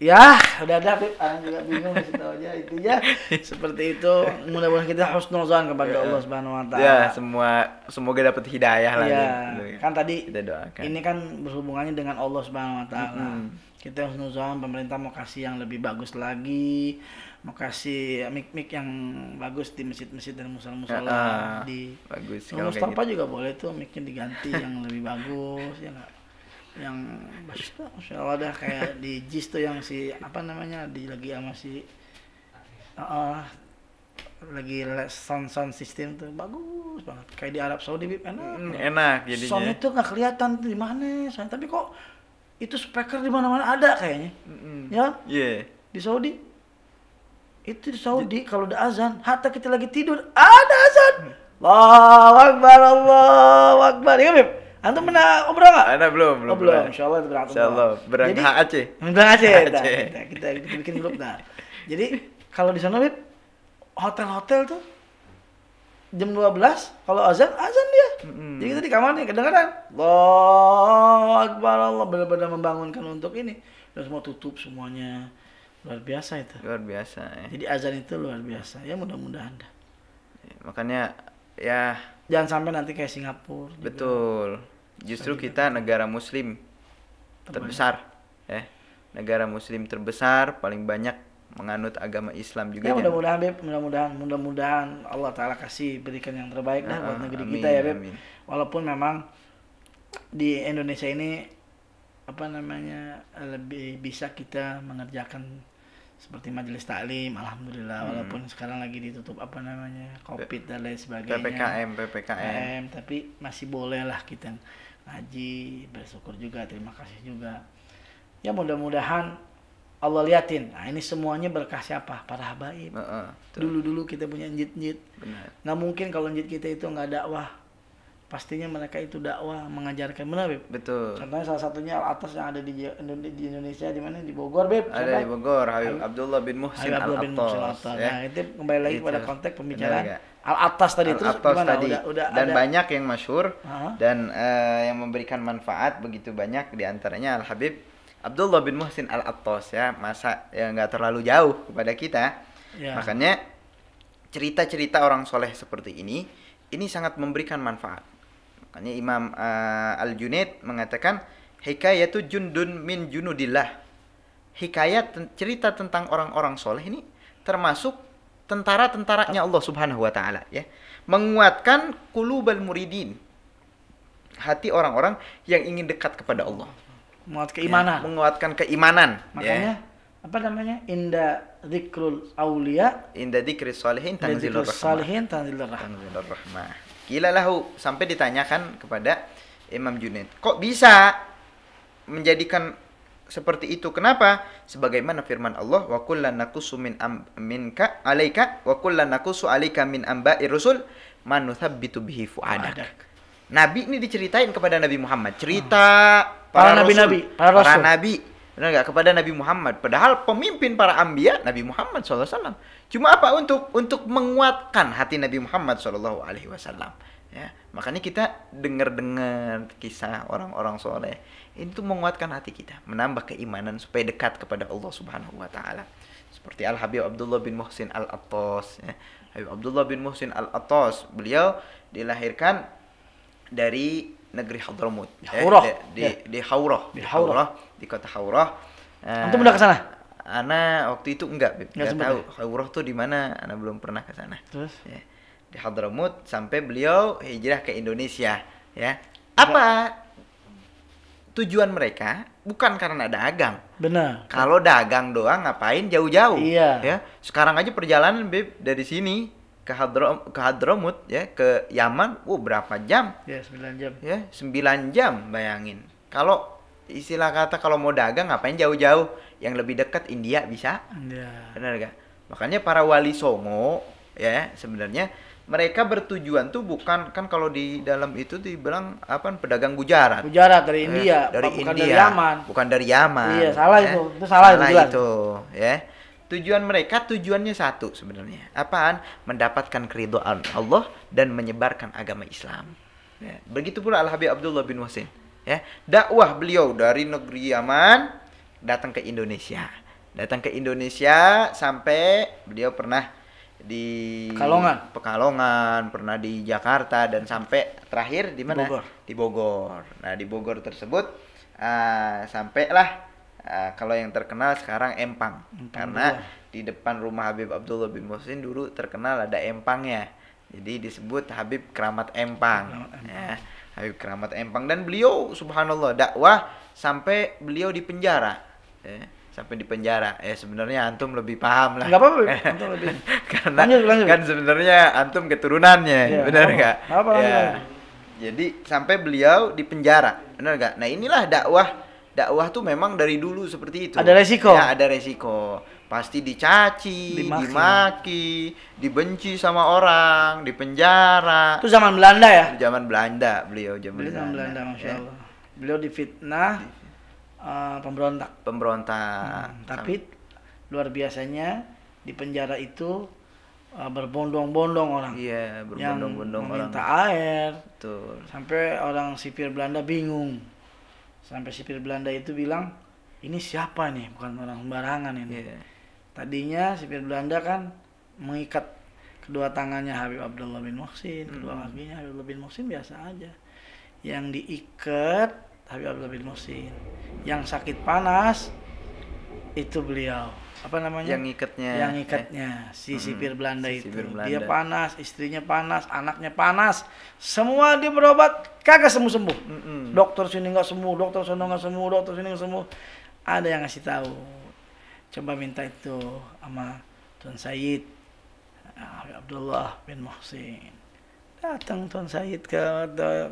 ya udah ada Bib ah, juga bingung sih aja itu ya (laughs) seperti itu mudah-mudahan kita nuzon kepada yeah. Allah Subhanahu wa ya, taala ya semua semoga dapat hidayah lah ya kan tadi kita doakan. ini kan berhubungannya dengan Allah Subhanahu wa taala mm -hmm. kita pemerintah mau kasih yang lebih bagus lagi mau kasih mik-mik yang bagus di masjid-masjid dan musala-musala musala uh, ah. di bagus Mustafa gitu. juga boleh tuh miknya diganti yang lebih bagus ya gak? yang masya Allah dah kayak di JIS tuh yang si apa namanya di lagi sama si uh, lagi sound sound system tuh bagus banget kayak di Arab Saudi bib enak hmm, enak jadinya sound itu nggak kelihatan di mana tapi kok itu speaker di mana mana ada kayaknya mm-hmm. ya yeah. di Saudi itu di Saudi kalau udah azan hatta kita lagi tidur ada azan hmm. Allah Akbar Allah Akbar ya bib Antum pernah obrol nggak? Ada belum, belum. Oh, belum. Insya Allah itu Insya Allah. Berang Jadi, HAC. Berang HAC. Kita, kita, kita bikin grup dah. Jadi kalau di sana Bib, hotel-hotel tuh jam 12 kalau azan azan dia. Mm-hmm. Jadi kita di kamar nih kedengaran. Allahu Akbar Allah benar-benar membangunkan untuk ini. Dan semua tutup semuanya. Luar biasa itu. Luar biasa. Ya. Jadi azan itu luar biasa. Ya mudah-mudahan dah. Ya, makanya ya jangan sampai nanti kayak Singapura gitu. betul justru kita negara muslim terbesar eh negara muslim terbesar paling banyak menganut agama Islam juga ya mudah-mudahan Beb mudah-mudahan mudah-mudahan Allah Taala kasih berikan yang terbaik nah, buat ah, negeri amin, kita ya Beb amin. walaupun memang di Indonesia ini apa namanya lebih bisa kita mengerjakan seperti majelis taklim alhamdulillah hmm. walaupun sekarang lagi ditutup apa namanya covid dan lain sebagainya ppkm ppkm tapi masih boleh lah kita ngaji bersyukur juga terima kasih juga ya mudah-mudahan Allah liatin nah ini semuanya berkah siapa para habaib uh, uh, dulu dulu kita punya njit njit nggak mungkin kalau njit kita itu nggak dakwah pastinya mereka itu dakwah mengajarkan benar beb betul contohnya salah satunya al atas yang ada di di Indonesia di mana di Bogor beb ada Sampai? di Bogor Habib Abdullah bin Muhsin Habib Abdullah bin Muhsin al atas ya? nah itu kembali lagi gitu. pada konteks pembicaraan al atas tadi al terus gimana tadi. udah, udah dan ada... banyak yang masyur uh-huh. dan uh, yang memberikan manfaat begitu banyak diantaranya al Habib Abdullah bin Muhsin al atas ya masa yang nggak terlalu jauh kepada kita ya. makanya cerita-cerita orang soleh seperti ini ini sangat memberikan manfaat Makanya Imam uh, Al-Junaid mengatakan hikayatu jundun min junudillah. Hikayat cerita tentang orang-orang soleh ini termasuk tentara-tentaranya Allah Subhanahu wa taala ya. Menguatkan kulubal muridin. Hati orang-orang yang ingin dekat kepada Allah. Menguat keimanan. Ya, menguatkan keimanan. Ya. Makanya ya apa namanya inda zikrul aulia inda zikri salihin tanzilur rahmah Qila lahu sampai ditanyakan kepada Imam Junaid, "Kok bisa menjadikan seperti itu? Kenapa? Sebagaimana firman Allah, "Wa kullan naqussu aminka minka alaika wa kullan naqussu alaika min amba'i rusul manuthabbitu bihi fuadak." Nabi ini diceritain kepada Nabi Muhammad, cerita hmm. para nabi-nabi, para, rasul. para nabi Benar nggak kepada Nabi Muhammad. Padahal pemimpin para ambia Nabi Muhammad SAW. Cuma apa untuk untuk menguatkan hati Nabi Muhammad SAW. Ya, makanya kita dengar-dengar kisah orang-orang soleh itu menguatkan hati kita, menambah keimanan supaya dekat kepada Allah Subhanahu Wa Taala. Seperti Al Habib Abdullah bin Muhsin Al Atos ya. Habib Abdullah bin Muhsin Al Attas, beliau dilahirkan dari negeri Hadramut. Ya, Haurah. Eh, di, ya. di Haurah. Di Haurah. Di kota Haurah. Uh, udah ke sana? Ana waktu itu enggak, Beb. Enggak, enggak tahu ya? Haurah tuh di mana, ana belum pernah ke sana. Terus? Ya. Di Hadramut sampai beliau hijrah ke Indonesia, ya. Apa tujuan mereka bukan karena dagang. Benar. Kalau dagang doang ngapain jauh-jauh? Iya. Ya, sekarang aja perjalanan Beb dari sini ke kehadromut ke Hadromut ya ke Yaman, wow berapa jam? Ya sembilan jam. Ya sembilan jam bayangin. Kalau istilah kata kalau mau dagang ngapain jauh-jauh? Yang lebih dekat India bisa. Iya. Benar gak? Makanya para wali songo ya sebenarnya mereka bertujuan tuh bukan kan kalau di dalam itu dibilang apa pedagang gujarat. Gujarat dari ya, India. Eh, dari India. Bukan dari Yaman. Bukan dari Yaman. Iya salah ya. itu. Itu salah, salah itu. Salah itu ya Tujuan mereka tujuannya satu sebenarnya. Apaan? Mendapatkan keridhaan Allah dan menyebarkan agama Islam. Ya. Begitu pula Al Habib Abdullah bin Wasin. Ya, dakwah beliau dari negeri Yaman datang ke Indonesia. Datang ke Indonesia sampai beliau pernah di Pekalongan, Pekalongan, pernah di Jakarta dan sampai terakhir di mana? Bogor. Di Bogor. Nah, di Bogor tersebut uh, sampailah Eh, kalau yang terkenal sekarang empang, empang karena dua. di depan rumah Habib Abdullah bin Musin dulu terkenal ada empangnya jadi disebut Habib Keramat Empang, Empang. ya Habib Keramat Empang dan beliau subhanallah dakwah sampai beliau di penjara ya sampai di penjara ya sebenarnya antum lebih paham lah nggak apa-apa (laughs) antum lebih karena lanjut, lanjut. kan sebenarnya antum keturunannya ya, benar nggak ya. jadi sampai beliau di penjara benar nggak nah inilah dakwah dakwah tuh memang dari dulu seperti itu. Ada resiko. Ya, ada resiko. Pasti dicaci, dimaki, dimaki dibenci sama orang, dipenjara. Itu zaman Belanda ya? Zaman Belanda beliau zaman beliau Belanda. Belanda ya. Beliau difitnah di... uh, pemberontak. Pemberontak. Hmm, tapi luar biasanya di penjara itu uh, berbondong-bondong orang. Iya, berbondong-bondong orang. Minta air. Betul. Sampai orang sipir Belanda bingung sampai sipir Belanda itu bilang ini siapa nih bukan orang sembarangan ini yeah. tadinya sipir Belanda kan mengikat kedua tangannya Habib Abdullah bin Muhsin hmm. kedua kakinya Habib Abdullah bin Muhsin biasa aja yang diikat Habib Abdullah bin Muhsin yang sakit panas itu beliau apa namanya yang ngikatnya yang eh. ngikatnya eh. si hmm. sipir Belanda itu Belanda. dia panas istrinya panas anaknya panas semua dia berobat kagak sembuh sembuh hmm. dokter sini nggak sembuh dokter sono nggak sembuh dokter sini nggak sembuh ada yang ngasih tahu coba minta itu sama Tuan Said Abdullah bin Muhsin datang Tuan Said ke,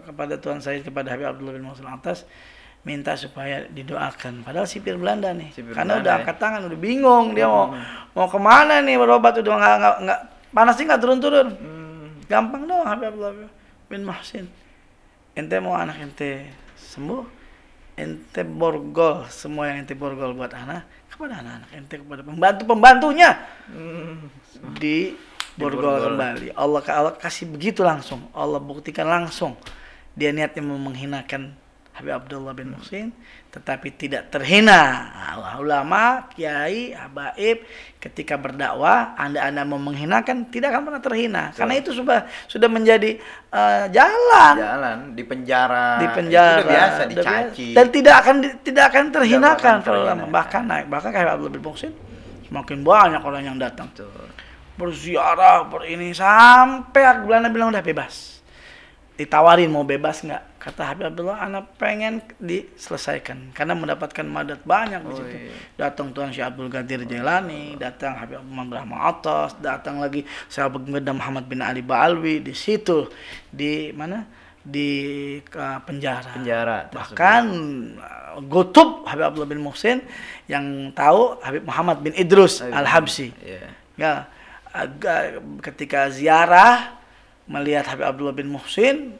kepada Tuan Said kepada Habib Abdullah bin Muhsin atas minta supaya didoakan. Padahal sipir Belanda nih, sipir karena Belanda, udah ya? tangan, udah bingung dia mau hmm. mau kemana nih berobat udah nggak nggak nggak sih nggak turun-turun. Hmm. Gampang dong Habib Abdullah bin Mahsin. Ente mau anak ente sembuh, ente borgol semua yang ente borgol buat anak kepada anak-anak ente kepada pembantu pembantunya hmm. di, di borgol, kembali. Allah Allah kasih begitu langsung, Allah buktikan langsung dia niatnya mau menghinakan Habib Abdullah bin Muhsin tetapi tidak terhina ulama kiai habaib ketika berdakwah anda anda mau menghinakan tidak akan pernah terhina so. karena itu sudah sudah menjadi uh, jalan jalan di penjara di penjara itu biasa dicaci dan tidak akan tidak akan terhinakan kalau ulama bahkan naik bahkan kayak Abdullah bin Muhsin semakin banyak orang yang datang Betul. berziarah berini sampai bulan bilang udah bebas ditawarin mau bebas nggak kata Habib Abdullah anak pengen diselesaikan karena mendapatkan madat banyak oh, di situ iya. datang Tuan Syekh Abdul Gadir oh, Jailani iya. datang Habib Muhammad Rahma Atas datang lagi sahabat Geda Muhammad bin Ali Baalwi di situ di mana di uh, penjara. penjara bahkan uh, Gotub Habib Abdullah bin Muhsin yang tahu Habib Muhammad bin Idrus Al Habsi yeah. ya uh, ketika ziarah melihat Habib Abdullah bin Muhsin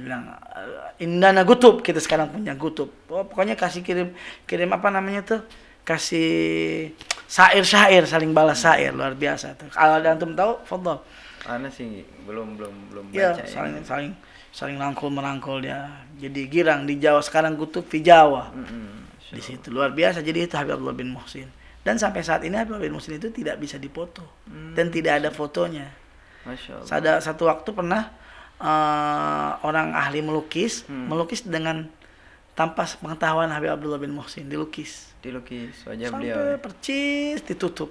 bilang eh, indana gutub kita sekarang punya gutub. Oh, pokoknya kasih kirim kirim apa namanya tuh kasih syair-syair saling balas syair luar biasa tuh. Kalau ada antum tahu, foto Ana sih belum belum belum ya, baca ya, saling ya. saling saling rangkul merangkul dia. Jadi girang di Jawa sekarang gutub di Jawa. Mm -hmm. Sure. Di situ luar biasa. Jadi itu Habib Abdullah bin Muhsin. Dan sampai saat ini Habib Abdullah bin Muhsin itu tidak bisa dipoto mm. dan tidak ada fotonya. Masya Allah. Ada satu waktu pernah uh, orang ahli melukis hmm. melukis dengan tanpa pengetahuan Habib Abdullah bin Muhsin dilukis dilukis wajah sampai beliau sampai ya. percis ditutup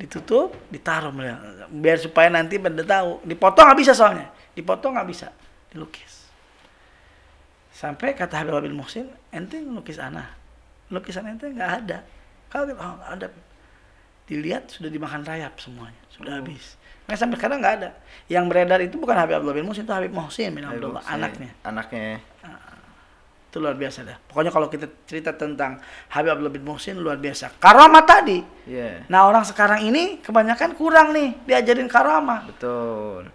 ditutup ditaruh beliau biar supaya nanti pada tahu dipotong nggak bisa soalnya dipotong nggak bisa dilukis sampai kata Habib Abdullah bin Muhsin ente lukis anak lukisan ente nggak ada kalau oh, ada dilihat sudah dimakan rayap semuanya sudah oh. habis Nah, sampai sekarang nggak ada. Yang beredar itu bukan Habib Abdullah bin Muhsin, itu Habib Muhsin bin Habib Abdullah, Muhsin. anaknya. Anaknya. Ah, itu luar biasa dah. Pokoknya kalau kita cerita tentang Habib Abdullah bin Muhsin luar biasa. Karama tadi. Yeah. Nah, orang sekarang ini kebanyakan kurang nih diajarin karama. Betul.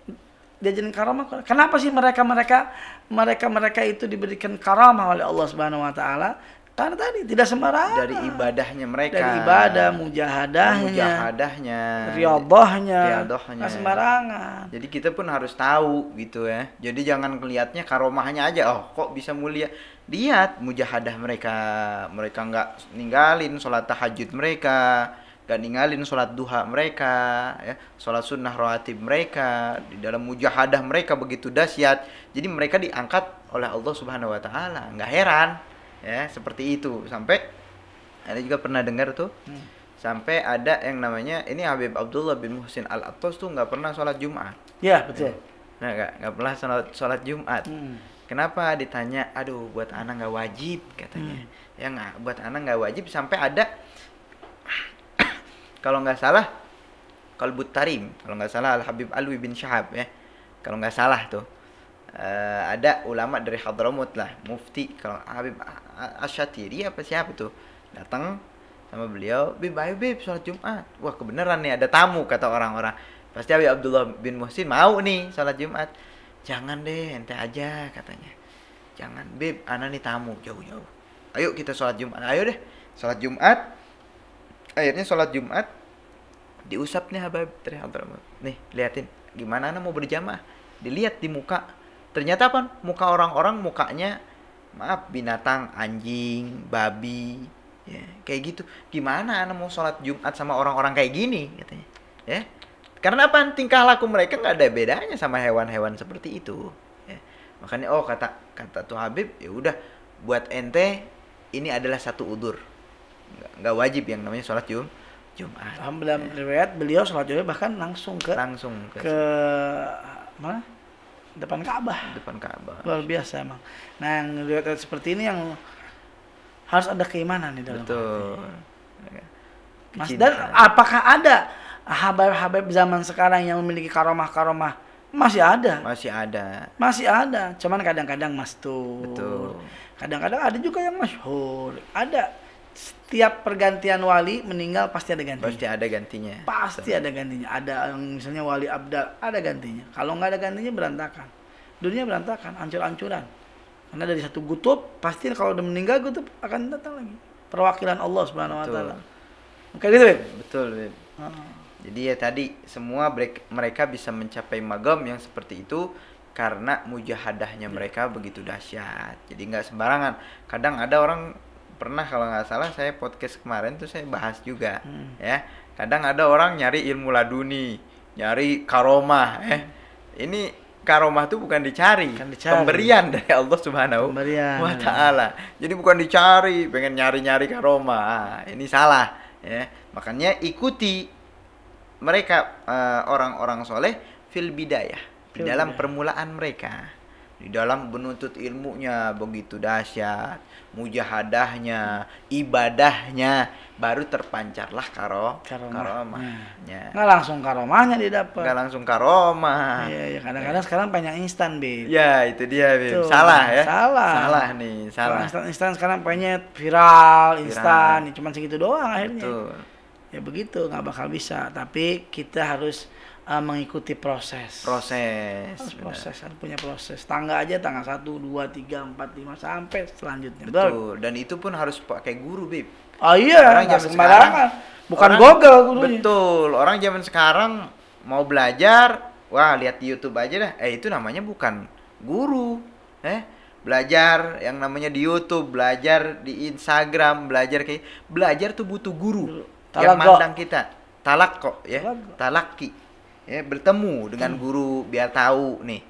Diajarin karama. Kenapa sih mereka-mereka mereka-mereka itu diberikan karama oleh Allah Subhanahu wa taala? karena tadi tidak sembarangan dari ibadahnya mereka dari ibadah mujahadahnya mujahadahnya riyadhahnya riyadhahnya nggak sembarangan jadi kita pun harus tahu gitu ya jadi jangan kelihatnya karomahnya aja oh kok bisa mulia lihat mujahadah mereka mereka nggak ninggalin sholat tahajud mereka gak ninggalin sholat duha mereka ya sholat sunnah rohatib mereka di dalam mujahadah mereka begitu dahsyat jadi mereka diangkat oleh Allah subhanahu wa taala nggak heran ya seperti itu sampai ada juga pernah dengar tuh hmm. sampai ada yang namanya ini Habib Abdullah bin Muhsin al Atos tuh nggak pernah sholat Jumat ya betul nah nggak nggak pernah sholat sholat Jumat hmm. Kenapa ditanya? Aduh, buat anak nggak wajib katanya. Hmm. Ya nggak, buat anak nggak wajib sampai ada (coughs) kalau nggak salah kalau Tarim, kalau nggak salah Al Habib Alwi bin Syahab ya. Kalau nggak salah tuh uh, ada ulama dari hadramut lah mufti kalau Habib Asyatiri apa siapa tuh datang sama beliau Bib ayo Bib sholat Jumat wah kebenaran nih ada tamu kata orang-orang pasti Habib Abdullah bin Muhsin mau nih sholat Jumat jangan deh ente aja katanya jangan Bib ana nih tamu jauh-jauh ayo kita sholat Jumat ayo deh sholat Jumat akhirnya sholat Jumat diusap nih Habib dari nih liatin gimana ana mau berjamaah dilihat di muka ternyata apa muka orang-orang mukanya maaf binatang anjing babi ya kayak gitu gimana anak mau sholat jumat sama orang-orang kayak gini katanya ya karena apa tingkah laku mereka nggak ada bedanya sama hewan-hewan seperti itu ya. makanya oh kata kata tuh Habib ya udah buat ente ini adalah satu udur nggak wajib yang namanya sholat jumat Jumat. Dalam ya. riwayat beliau sholat Jumat bahkan langsung ke langsung ke, ke mana? depan Ka'bah. Depan Ka'bah. Luar biasa emang. Nah, yang lihat seperti ini yang harus ada keimanan di dalam. Betul. Hati. Ya kan? Mas dan apakah ada habaib-habaib zaman sekarang yang memiliki karomah-karomah? Masih ada. Masih ada. Masih ada. Cuman kadang-kadang mas tuh. Betul. Kadang-kadang ada juga yang masyhur. Ada setiap pergantian wali meninggal pasti ada gantinya. Pasti ada gantinya. Pasti ada gantinya. Ada misalnya wali abdal ada gantinya. Kalau nggak ada gantinya berantakan. Dunia berantakan, hancur-hancuran. Karena dari satu kutub pasti kalau udah meninggal kutub akan datang lagi. Perwakilan Allah Subhanahu wa taala. Oke gitu, Beb. Betul, Beb. Uh ah. Jadi ya tadi semua mereka bisa mencapai magam yang seperti itu karena mujahadahnya iya. mereka begitu dahsyat. Jadi nggak sembarangan. Kadang ada orang pernah kalau nggak salah saya podcast kemarin tuh saya bahas juga hmm. ya kadang ada orang nyari ilmu laduni nyari karomah eh ini karomah tuh bukan dicari, bukan dicari. pemberian dari Allah Subhanahu pemberian. wa taala jadi bukan dicari pengen nyari nyari karomah ah, ini salah ya makanya ikuti mereka eh, orang-orang uh, orang -orang soleh fil bidayah di dalam permulaan mereka di dalam menuntut ilmunya begitu dahsyat mujahadahnya ibadahnya baru terpancarlah karo karomah. karomahnya nah langsung karomahnya didapat nggak langsung karomah iya ya, kadang-kadang ya. sekarang banyak instan be ya itu dia bi salah ya salah salah nih salah instan instan sekarang banyak viral, viral. instan ya cuma segitu doang akhirnya Betul. ya begitu nggak bakal bisa tapi kita harus uh, mengikuti proses. Proses. Harus proses, kan harus punya proses. Tangga aja tangga satu dua tiga empat lima sampai selanjutnya. Betul. Dan itu pun harus pakai guru, Bib. Oh iya, orang zaman Sekarang, Bukan orang, Google gurunya. Betul. Orang zaman sekarang mau belajar, wah lihat di YouTube aja dah. Eh itu namanya bukan guru. Eh belajar yang namanya di YouTube, belajar di Instagram, belajar kayak belajar tuh butuh guru Talak yang mandang kita. Talak kok ya. Talaki ya bertemu dengan hmm. guru biar tahu nih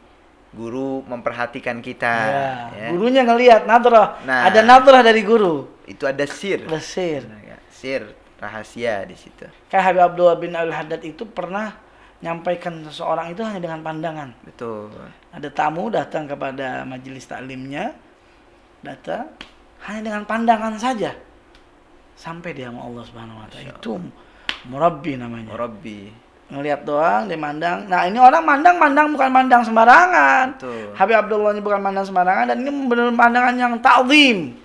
guru memperhatikan kita ya, ya. gurunya ngelihat natural nah, ada natural dari guru itu ada sir ada sir sir rahasia di situ kayak Habib Abdullah bin Al Haddad itu pernah nyampaikan seseorang itu hanya dengan pandangan betul ada tamu datang kepada majelis taklimnya datang hanya dengan pandangan saja sampai dia sama Allah Subhanahu wa taala itu murabi namanya murabbi ngelihat doang dia mandang nah ini orang mandang mandang bukan mandang sembarangan Betul. Habib Abdullah ini bukan mandang sembarangan dan ini benar pandangan yang takzim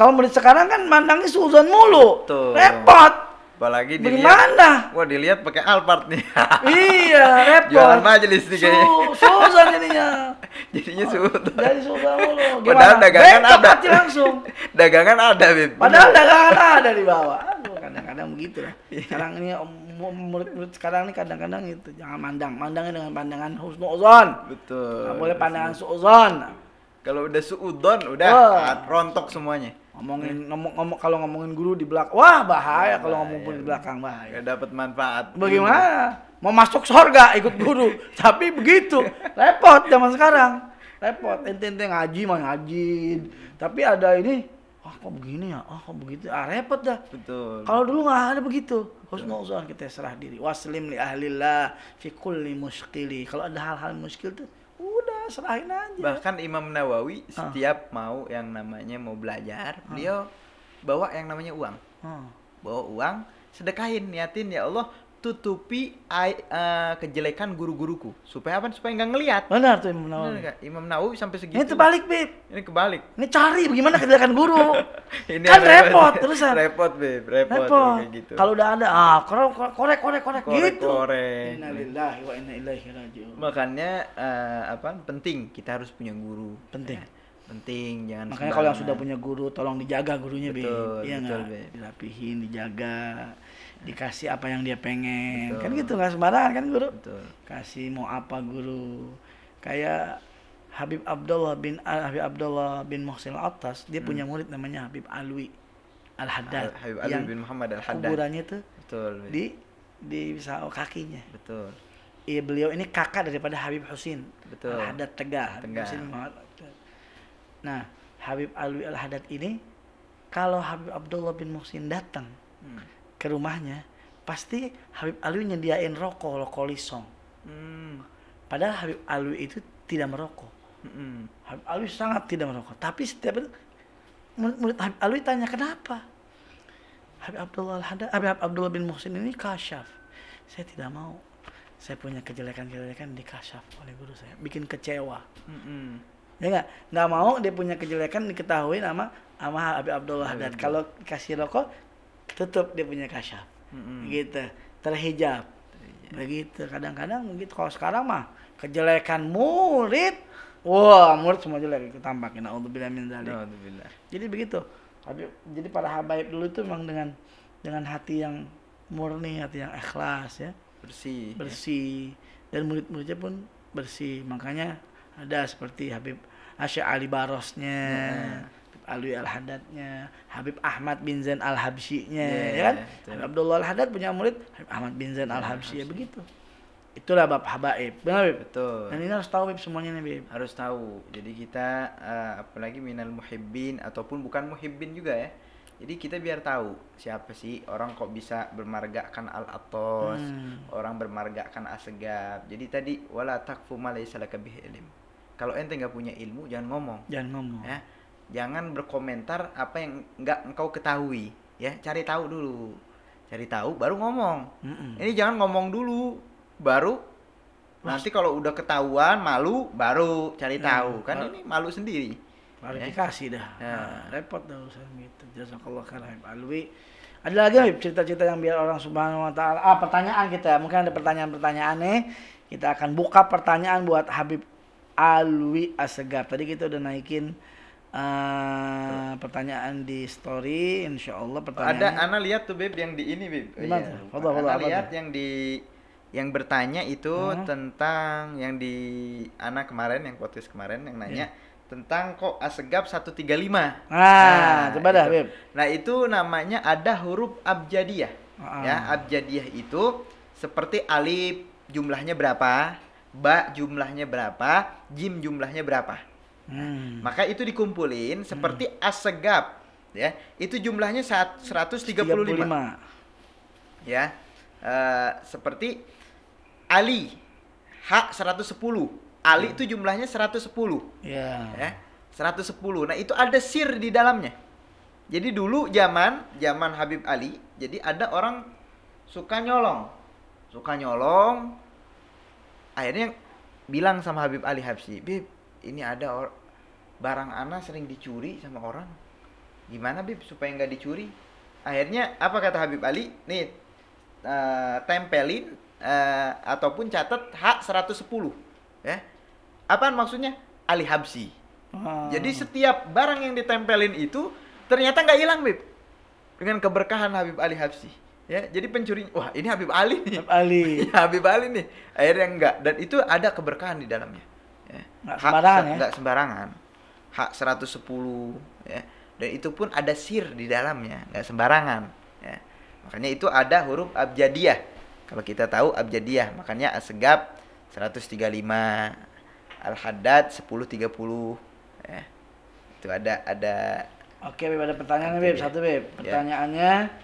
kalau menurut sekarang kan mandangnya suzon mulu Betul. repot apalagi dilihat Bagaimana? wah dilihat pakai Alphard nih (laughs) iya repot jualan majelis nih kayaknya Su suzon (laughs) jadinya jadinya suzon jadi suzon mulu padahal dagangan Bek, ada langsung dagangan ada (laughs) Bip. padahal dagangan ada di bawah kadang-kadang begitu lah iya. sekarang ini om murid-murid sekarang ini kadang-kadang itu jangan mandang, mandangnya dengan pandangan husnuzon. Betul. Gak boleh pandangan suuzon. Kalau udah suudon udah oh. rontok semuanya. Ngomongin ngomong, ngomong kalau ngomongin guru di belakang, wah bahaya kalau ngomong guru di belakang bahaya. Gak dapat manfaat. Bagaimana? Mau masuk surga ikut guru, (laughs) tapi begitu repot zaman sekarang. Repot, ente-ente ngaji mah ngaji. Tapi ada ini ah kok begini ya, ah kok begitu, ah repot dah. Betul. Kalau dulu nggak ada begitu. Husnuzon kita serah diri. Waslim li ahlillah fi kulli muskili. Kalau ada hal-hal muskil tuh udah serahin aja. Bahkan Imam Nawawi ah. setiap ah. mau yang namanya mau belajar, ah. beliau bawa yang namanya uang. Ah. Bawa uang, sedekahin, niatin ya Allah, tutupi ai, uh, kejelekan guru-guruku supaya apa supaya nggak ngelihat benar tuh Imam Nawawi benar, Imam Nawawi sampai segitu ini terbalik bib ini kebalik ini cari bagaimana kejelekan guru (laughs) ini kan repot, repot terusan repot bib repot, repot. Kayak gitu kalau udah ada ah korek korek korek korek gitu korek innalillahi wa inna ilaihi rajiun makanya uh, apa penting kita harus punya guru penting ya. penting jangan makanya kalau yang sudah punya guru tolong dijaga gurunya betul, be iya betul, gak? dirapihin dijaga dikasih apa yang dia pengen kan Betul. kan gitu nggak sembarangan kan guru Betul. kasih mau apa guru kayak Habib Abdullah bin Al Habib Abdullah bin Muhsin Atas dia hmm. punya murid namanya Habib Alwi Al Haddad Al Habib Alwi yang bin Muhammad Al Haddad kuburannya tuh Betul. di di oh, kakinya Betul Iya beliau ini kakak daripada Habib Husin Betul. Al Haddad tegah Nah Habib Alwi Al Haddad ini kalau Habib Abdullah bin Muhsin datang hmm ke rumahnya pasti Habib Alwi nyediain rokok rokok lisong hmm. padahal Habib Alwi itu tidak merokok hmm. Habib Alwi sangat tidak merokok tapi setiap itu murid Habib Alwi tanya kenapa Habib Abdullah Al Habib Abdullah bin Muhsin ini kasyaf saya tidak mau saya punya kejelekan-kejelekan dikasyaf oleh guru saya bikin kecewa hmm ya nggak nggak mau dia punya kejelekan diketahui nama sama Habib Abdullah Dan iya, iya. kalau kasih rokok tutup dia punya kasyaf mm-hmm. gitu terhijab begitu kadang-kadang mungkin gitu, kalau sekarang mah kejelekan murid wah wow, murid semua jelek Nah tampakin alhamdulillah min jadi begitu tapi jadi para habaib dulu itu memang dengan dengan hati yang murni hati yang ikhlas ya bersih ya. bersih ya. dan murid-muridnya pun bersih makanya ada seperti Habib Asya Ali Barosnya hmm. Alwi Al Haddadnya, Habib Ahmad bin Zain Al Habsyinya, yeah, ya kan? Yeah, iya, Habib Abdullah Al Haddad punya murid Habib Ahmad bin Zain iya, Al Habsyi, ya begitu. Itulah bab habaib. Benar, Bib? Betul. Dan ini harus tahu Bib semuanya nih, Bib. Harus tahu. Jadi kita uh, apalagi minal muhibbin ataupun bukan muhibbin juga ya. Jadi kita biar tahu siapa sih orang kok bisa bermargakan al atos, hmm. orang bermargakan asegab. Jadi tadi wala takfu ma laysa ilm. Kalau ente nggak punya ilmu jangan ngomong. Jangan ngomong. Ya jangan berkomentar apa yang nggak engkau ketahui ya cari tahu dulu cari tahu baru ngomong mm -mm. ini jangan ngomong dulu baru Mas. nanti kalau udah ketahuan malu baru cari nah, tahu kan ini malu sendiri klarifikasi ya. dah ya. Nah, repot dah usah gitu jazakallah khairan alwi ada lagi Habib cerita-cerita yang biar orang subhanahu wa taala ah pertanyaan kita ya. mungkin ada pertanyaan-pertanyaan nih kita akan buka pertanyaan buat Habib Alwi Asegar tadi kita udah naikin Uh, pertanyaan di story insya Allah pertanyaan ada Ana lihat tuh beb yang di ini beb oh, iya. lihat yang di yang bertanya itu -huh. tentang yang di Ana kemarin yang potis kemarin yang nanya yeah tentang kok asegap 135. Ah, nah, coba dah, Beb. Nah, itu namanya ada huruf abjadiah. -huh. Ah. Ya, abjadiah itu seperti alif jumlahnya berapa, ba jumlahnya berapa, jim jumlahnya berapa. Hmm. Maka itu dikumpulin seperti hmm. segap, ya. Itu jumlahnya saat 135. 35. Ya. Uh, seperti Ali H 110. Ali hmm. itu jumlahnya 110. Yeah. Ya. 110. Ya, nah, itu ada sir di dalamnya. Jadi dulu zaman zaman Habib Ali, jadi ada orang suka nyolong. Suka nyolong akhirnya bilang sama Habib Ali habsi "Bib, ini ada orang barang Ana sering dicuri sama orang gimana Bib supaya nggak dicuri akhirnya apa kata Habib Ali nih uh, tempelin uh, ataupun catat hak 110 ya apa maksudnya Ali Habsi hmm. jadi setiap barang yang ditempelin itu ternyata nggak hilang Bib dengan keberkahan Habib Ali Habsi ya jadi pencuri wah ini Habib Ali nih Habib Ali ya, (laughs) Habib Ali nih akhirnya enggak dan itu ada keberkahan di dalamnya ya. nggak sembarangan ya sembarangan H110 ya. Dan itu pun ada sir di dalamnya, nggak sembarangan ya. Makanya itu ada huruf abjadiah. Kalau kita tahu abjadiah, makanya asegab 135, al-haddad 1030 ya. Itu ada ada Oke, Beb, ada pertanyaan Beb. Satu, Beb. Ya. Pertanyaannya ya.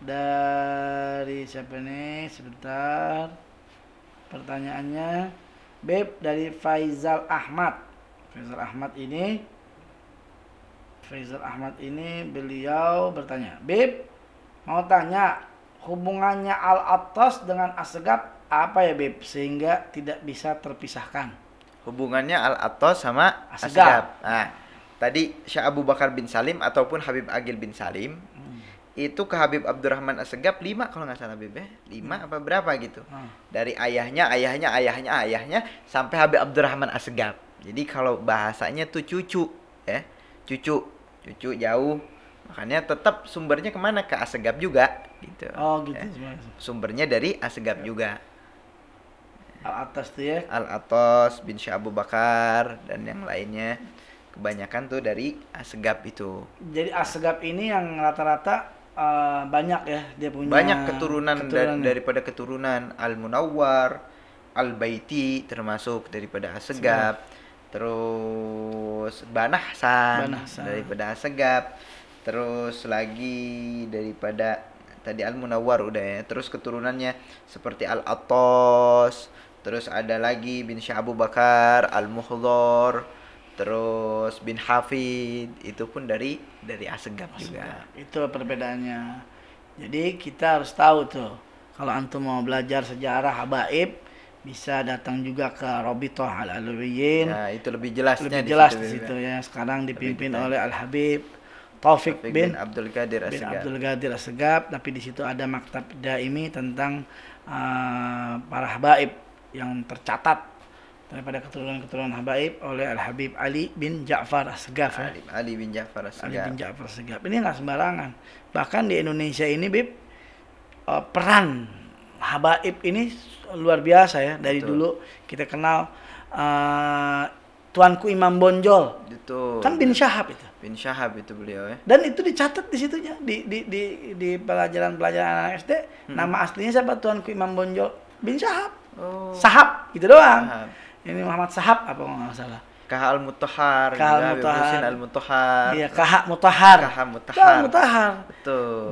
dari siapa nih? Sebentar. Pertanyaannya Beb dari Faizal Ahmad. Fraser Ahmad ini Fraser Ahmad ini beliau bertanya, "Bib, mau tanya hubungannya al A'tos dengan Asgab apa ya, Bib, sehingga tidak bisa terpisahkan?" Hubungannya al A'tos sama Asgab. Nah, tadi Syekh Abu Bakar bin Salim ataupun Habib Agil bin Salim hmm. itu ke Habib Abdurrahman Asegap lima kalau nggak salah Bib ya. lima hmm. apa berapa gitu. Hmm. Dari ayahnya, ayahnya, ayahnya, ayahnya sampai Habib Abdurrahman Asegap jadi kalau bahasanya tuh cucu ya, cucu, cucu jauh. Makanya tetap sumbernya kemana? Ke Asegap juga gitu. Oh gitu. Ya. Sumbernya dari Asegap ya. juga. Al-Atas tuh ya. Al-Atas bin Syabu Bakar dan yang lainnya kebanyakan tuh dari Asegap itu. Jadi Asegap ini yang rata-rata uh, banyak ya dia punya banyak keturunan, keturunan daripada keturunan Al Munawwar, Al Baiti termasuk daripada asegap. Sebenarnya terus Banahsan, Banahsan. daripada Segap terus lagi daripada tadi Al munawar udah ya terus keturunannya seperti Al Atos terus ada lagi bin Syabu Bakar Al Muhdor terus bin Hafid itu pun dari dari Asegap, Asegap. juga itu perbedaannya jadi kita harus tahu tuh kalau antum mau belajar sejarah habaib bisa datang juga ke Robitoh al Alwiyin. Ya, itu lebih jelas lebih jelas di situ, di situ ya. Sekarang dipimpin oleh Al Habib Taufik bin, bin Abdul Qadir Bin Abdul Qadir Asegab, tapi di situ ada maktab daimi tentang uh, para habaib yang tercatat daripada keturunan-keturunan habaib oleh Al Habib Ali bin Ja'far Asgaf. Ya? Ali, bin Ja'far Asgaf. Ali bin Ja'far Asgaf. Ini nggak sembarangan. Bahkan di Indonesia ini Bib uh, peran habaib ini luar biasa ya dari Betul. dulu kita kenal uh, tuanku Imam Bonjol. Itu. Kan bin Syahab itu. Bin Syahab itu beliau ya. Dan itu dicatat di situnya di di di di pelajaran-pelajaran anak SD hmm. nama aslinya siapa tuanku Imam Bonjol bin Syahab. Oh. Sahab gitu doang. Sahab. Ini Muhammad Sahab apa nggak salah. Kahal Mutahar. Kahal Mutahar. Al Mutahar. Iya, Kahak Mutahar. Kahak Mutahar. Kahak Mutahar.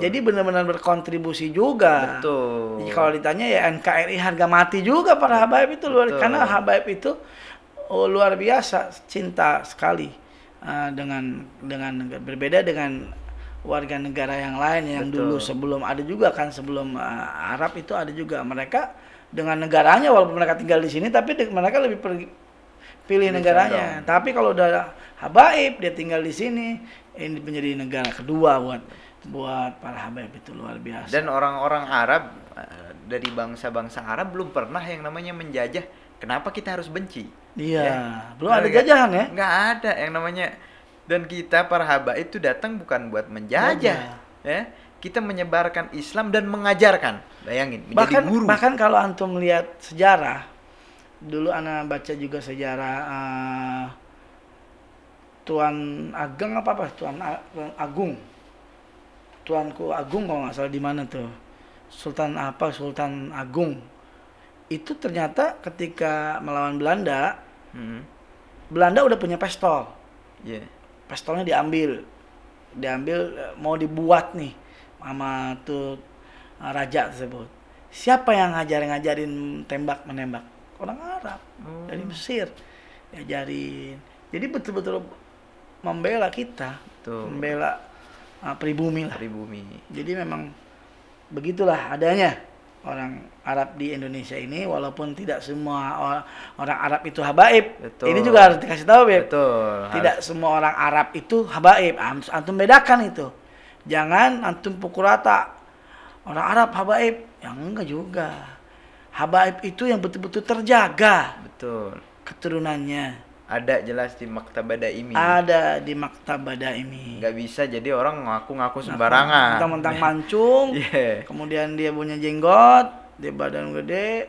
Jadi benar-benar berkontribusi juga. Betul. Jadi kalau ditanya ya NKRI harga mati juga para habaib itu luar Betul. karena habaib itu oh, luar biasa cinta sekali uh, dengan dengan berbeda dengan warga negara yang lain yang Betul. dulu sebelum ada juga kan sebelum uh, Arab itu ada juga mereka dengan negaranya walaupun mereka tinggal di sini tapi mereka lebih pergi pilih negaranya. Tapi kalau udah habaib dia tinggal di sini ini menjadi negara kedua buat buat para habaib itu luar biasa. Dan orang-orang Arab eh, dari bangsa-bangsa Arab belum pernah yang namanya menjajah. Kenapa kita harus benci? Iya, ya. belum nah, ada jajahan ya? Enggak ada yang namanya. Dan kita para habaib itu datang bukan buat menjajah, ya. Kita menyebarkan Islam dan mengajarkan. Bayangin, menjadi bahkan, guru. Bahkan kalau antum lihat sejarah, dulu anak baca juga sejarah uh, Tuan Ageng apa apa Tuan Agung Tuanku Agung kalau nggak salah di mana tuh Sultan apa Sultan Agung itu ternyata ketika melawan Belanda hmm. Belanda udah punya pistol yeah. pistolnya diambil diambil eh, mau dibuat nih sama tuh eh, raja tersebut siapa yang ngajarin ngajarin tembak menembak orang Arab hmm. dari Mesir diajarin jadi betul-betul membela kita Betul. membela uh, pribumi lah pribumi jadi memang begitulah adanya orang Arab di Indonesia ini walaupun tidak semua orang Arab itu habaib Betul. ini juga harus dikasih tahu Beb. tidak harus. semua orang Arab itu habaib antum bedakan itu jangan antum pukul rata orang Arab habaib yang enggak juga habaib itu yang betul-betul terjaga. Betul. Keturunannya. Ada jelas di Maktabah Daimi. Ada di Maktabah Daimi. Gak bisa jadi orang ngaku-ngaku sembarangan. Mentang-mentang mancung. (laughs) yeah. Kemudian dia punya jenggot, dia badan gede,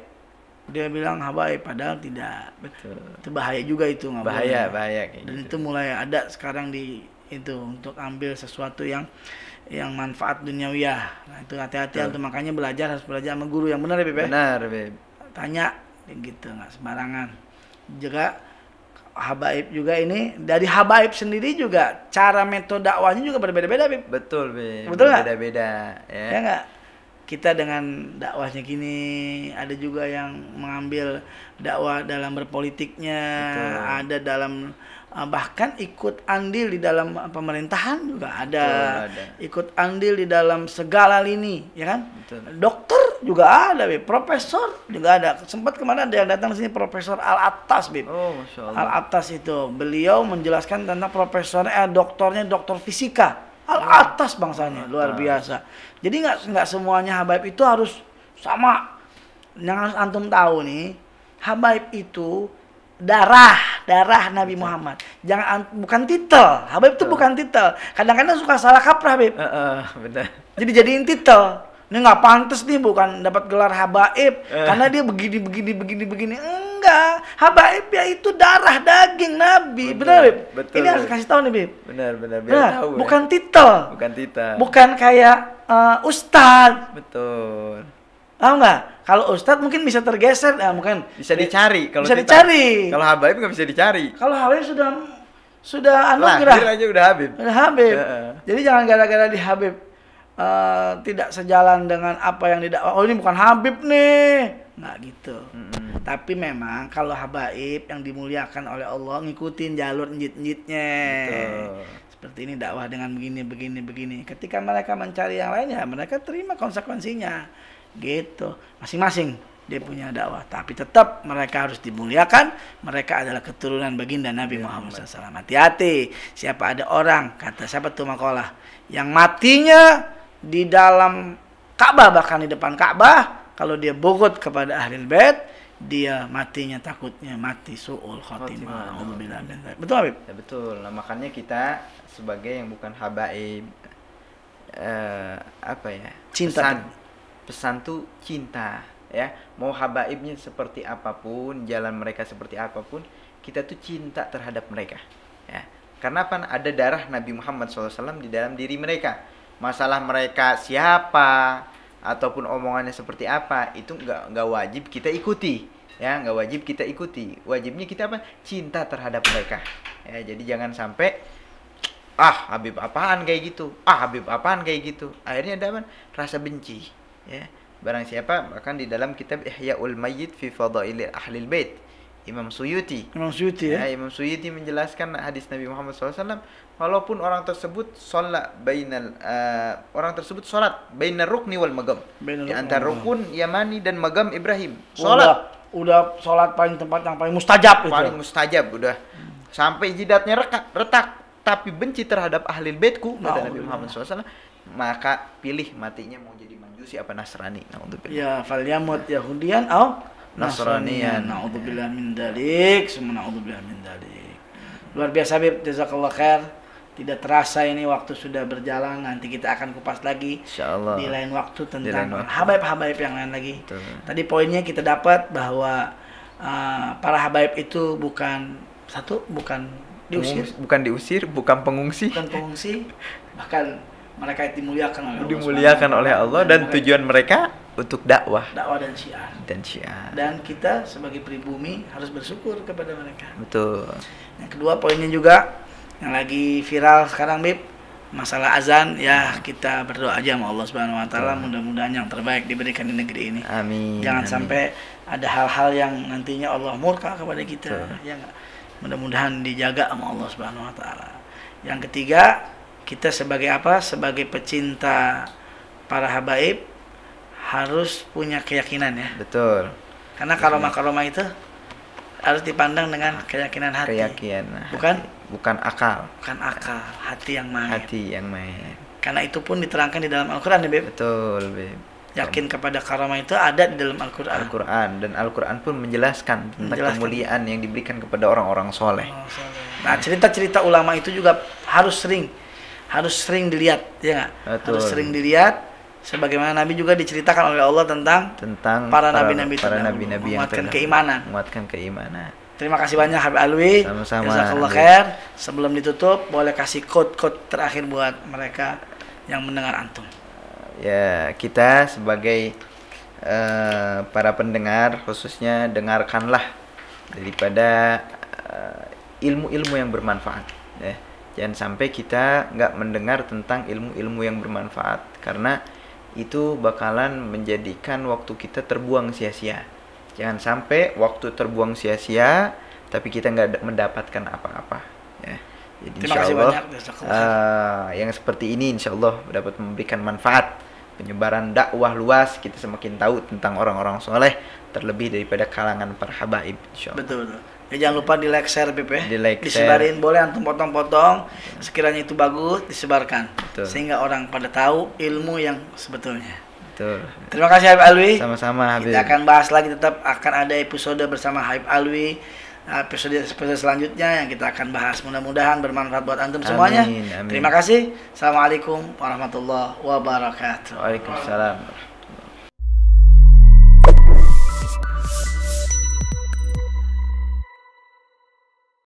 dia bilang habaib padahal tidak. Betul. Itu bahaya juga itu nggak Bahaya, bahaya kayak Dan gitu. itu mulai ada sekarang di itu untuk ambil sesuatu yang yang manfaat duniawiyah. Nah, itu hati-hati itu makanya belajar harus belajar sama guru yang benar ya, Beb. Ya? Benar, Beb. Tanya gitu nggak sembarangan. Juga habaib juga ini dari habaib sendiri juga cara metode dakwahnya juga berbeda-beda, Beb. Betul, Beb. Betul nggak? Beda-beda, ya. Ya Kita dengan dakwahnya gini, ada juga yang mengambil dakwah dalam berpolitiknya, Betul. ada dalam Ah, bahkan ikut andil di dalam ah, pemerintahan juga ada. ada ikut andil di dalam segala lini ya kan Betul. dokter juga ada Beb. profesor juga ada sempat kemana ada yang datang sini profesor al atas bib oh, al atas itu beliau menjelaskan tentang profesornya eh, doktornya doktor fisika al atas bangsanya luar biasa jadi nggak nggak semuanya habaib itu harus sama yang harus antum tahu nih habaib itu darah darah Nabi Muhammad jangan bukan titel Habib itu bukan titel kadang-kadang suka salah kaprah Habib uh, uh, benar jadi jadiin titel ini nggak pantas nih bukan dapat gelar habaib uh. karena dia begini begini begini begini enggak habaib ya itu darah daging Nabi benar Habib betul, ini harus kasih tahu nih Habib benar benar biar nah, tahu ya. bukan ya. titel bukan titel bukan kayak uh, ustad betul Tahu nggak? Kalau ustadz mungkin bisa tergeser, nah, mungkin bisa dicari. Kalau bisa kita, dicari. Kalau habaib nggak bisa dicari. Kalau habaib sudah sudah anugerah. Lahir aja udah habib. Udah habib. Ya. Jadi jangan gara-gara di habib uh, tidak sejalan dengan apa yang tidak. Oh ini bukan habib nih, nggak gitu. hmm Tapi memang kalau habaib yang dimuliakan oleh Allah ngikutin jalur njit-njitnya. seperti ini dakwah dengan begini begini begini ketika mereka mencari yang lainnya, mereka terima konsekuensinya gitu masing-masing dia punya dakwah tapi tetap mereka harus dimuliakan mereka adalah keturunan baginda Nabi iya, Muhammad SAW hati-hati siapa ada orang kata siapa tuh makalah yang matinya di dalam Ka'bah bahkan di depan Ka'bah kalau dia bogot kepada ahli bait dia matinya takutnya mati suul khotimah. khotimah. Betul Habib? Ya, betul. Nah, makanya kita sebagai yang bukan habaib eh, apa ya? Cinta pesan, pesan tuh cinta ya mau habaibnya seperti apapun jalan mereka seperti apapun kita tuh cinta terhadap mereka ya karena apa ada darah Nabi Muhammad SAW di dalam diri mereka masalah mereka siapa ataupun omongannya seperti apa itu nggak nggak wajib kita ikuti ya nggak wajib kita ikuti wajibnya kita apa cinta terhadap mereka ya jadi jangan sampai ah Habib apaan kayak gitu ah Habib apaan kayak gitu akhirnya ada apa rasa benci ya barang siapa bahkan di dalam kitab Ihyaul Mayyit fi Fadail Ahlil Bait Imam Suyuti. Imam Suyuti ya. ya. Imam Suyuti menjelaskan hadis Nabi Muhammad SAW. Walaupun orang tersebut sholat bainal uh, orang tersebut sholat bainar rukni wal magam. Di antara rukun Yamani dan magam Ibrahim. Sholat. Udah, udah sholat paling tempat yang paling mustajab. Paling mustajab udah. Sampai jidatnya retak, retak. Tapi benci terhadap ahli baitku kata Nabi Muhammad SAW. Maka pilih matinya mau jadi siapa Nasrani naudzubillah ya falyamut yahudian au nasranian naudzubillah min dalik semua naudzubillah min dalik luar biasa Bib jazakallah khair tidak terasa ini waktu sudah berjalan nanti kita akan kupas lagi Insyaallah. di lain waktu tentang habaib-habaib yang lain lagi tadi poinnya kita dapat bahwa uh, para habaib itu bukan satu bukan diusir bukan diusir bukan pengungsi bukan pengungsi bahkan mereka dimuliakan oleh Allah dimuliakan oleh Allah dan, dan tujuan mereka untuk dakwah dakwah dan syiar dan syiar dan kita sebagai pribumi harus bersyukur kepada mereka betul yang kedua poinnya juga yang lagi viral sekarang Bib masalah azan ya hmm. kita berdoa aja sama Allah Subhanahu wa taala hmm. mudah-mudahan yang terbaik diberikan di negeri ini amin jangan amin. sampai ada hal-hal yang nantinya Allah murka kepada kita betul. Ya mudah-mudahan dijaga sama Allah Subhanahu wa taala yang ketiga kita sebagai apa? Sebagai pecinta para habaib harus punya keyakinan ya. Betul. Karena kalau makaroma itu harus dipandang dengan keyakinan hati. Keyakinan. Bukan? Hati. Bukan akal. Bukan akal, hati yang main. Hati yang main. Karena itu pun diterangkan di dalam Al-Qur'an ya, Beb. Betul, Beb. Yakin kepada karomah itu ada di dalam Al-Qur'an. Al-Qur'an dan Al-Qur'an pun menjelaskan tentang menjelaskan. kemuliaan yang diberikan kepada orang-orang soleh. Oh, soleh. Nah, cerita-cerita ulama itu juga harus sering harus sering dilihat ya gak? harus sering dilihat sebagaimana Nabi juga diceritakan oleh Allah tentang tentang para nabi-nabi para nabi-nabi yang menguatkan keimanan menguatkan keimanan Terima kasih banyak Habib Alwi. Sama-sama. Jazakallah khair. Sebelum ditutup, boleh kasih quote-quote terakhir buat mereka yang mendengar antum. Ya, kita sebagai uh, para pendengar khususnya dengarkanlah daripada eh, ilmu-ilmu uh, yang bermanfaat, ya. Jangan sampai kita nggak mendengar tentang ilmu-ilmu yang bermanfaat karena itu bakalan menjadikan waktu kita terbuang sia-sia. Jangan sampai waktu terbuang sia-sia tapi kita nggak mendapatkan apa-apa. Ya. Jadi insya Allah Uh, yang seperti ini insya Allah dapat memberikan manfaat penyebaran dakwah luas kita semakin tahu tentang orang-orang soleh terlebih daripada kalangan para habaib Betul betul. Ya, jangan lupa di like share Beb ya. Di like Disebarin boleh antum potong-potong sekiranya itu bagus disebarkan Betul. sehingga orang pada tahu ilmu yang sebetulnya. Betul. Terima kasih Habib Alwi. Sama-sama Habib. Kita akan bahas lagi tetap akan ada episode bersama Habib Alwi episode episode selanjutnya yang kita akan bahas mudah-mudahan bermanfaat buat antum semuanya. Amin. Terima kasih. Assalamualaikum warahmatullahi wabarakatuh. Waalaikumsalam.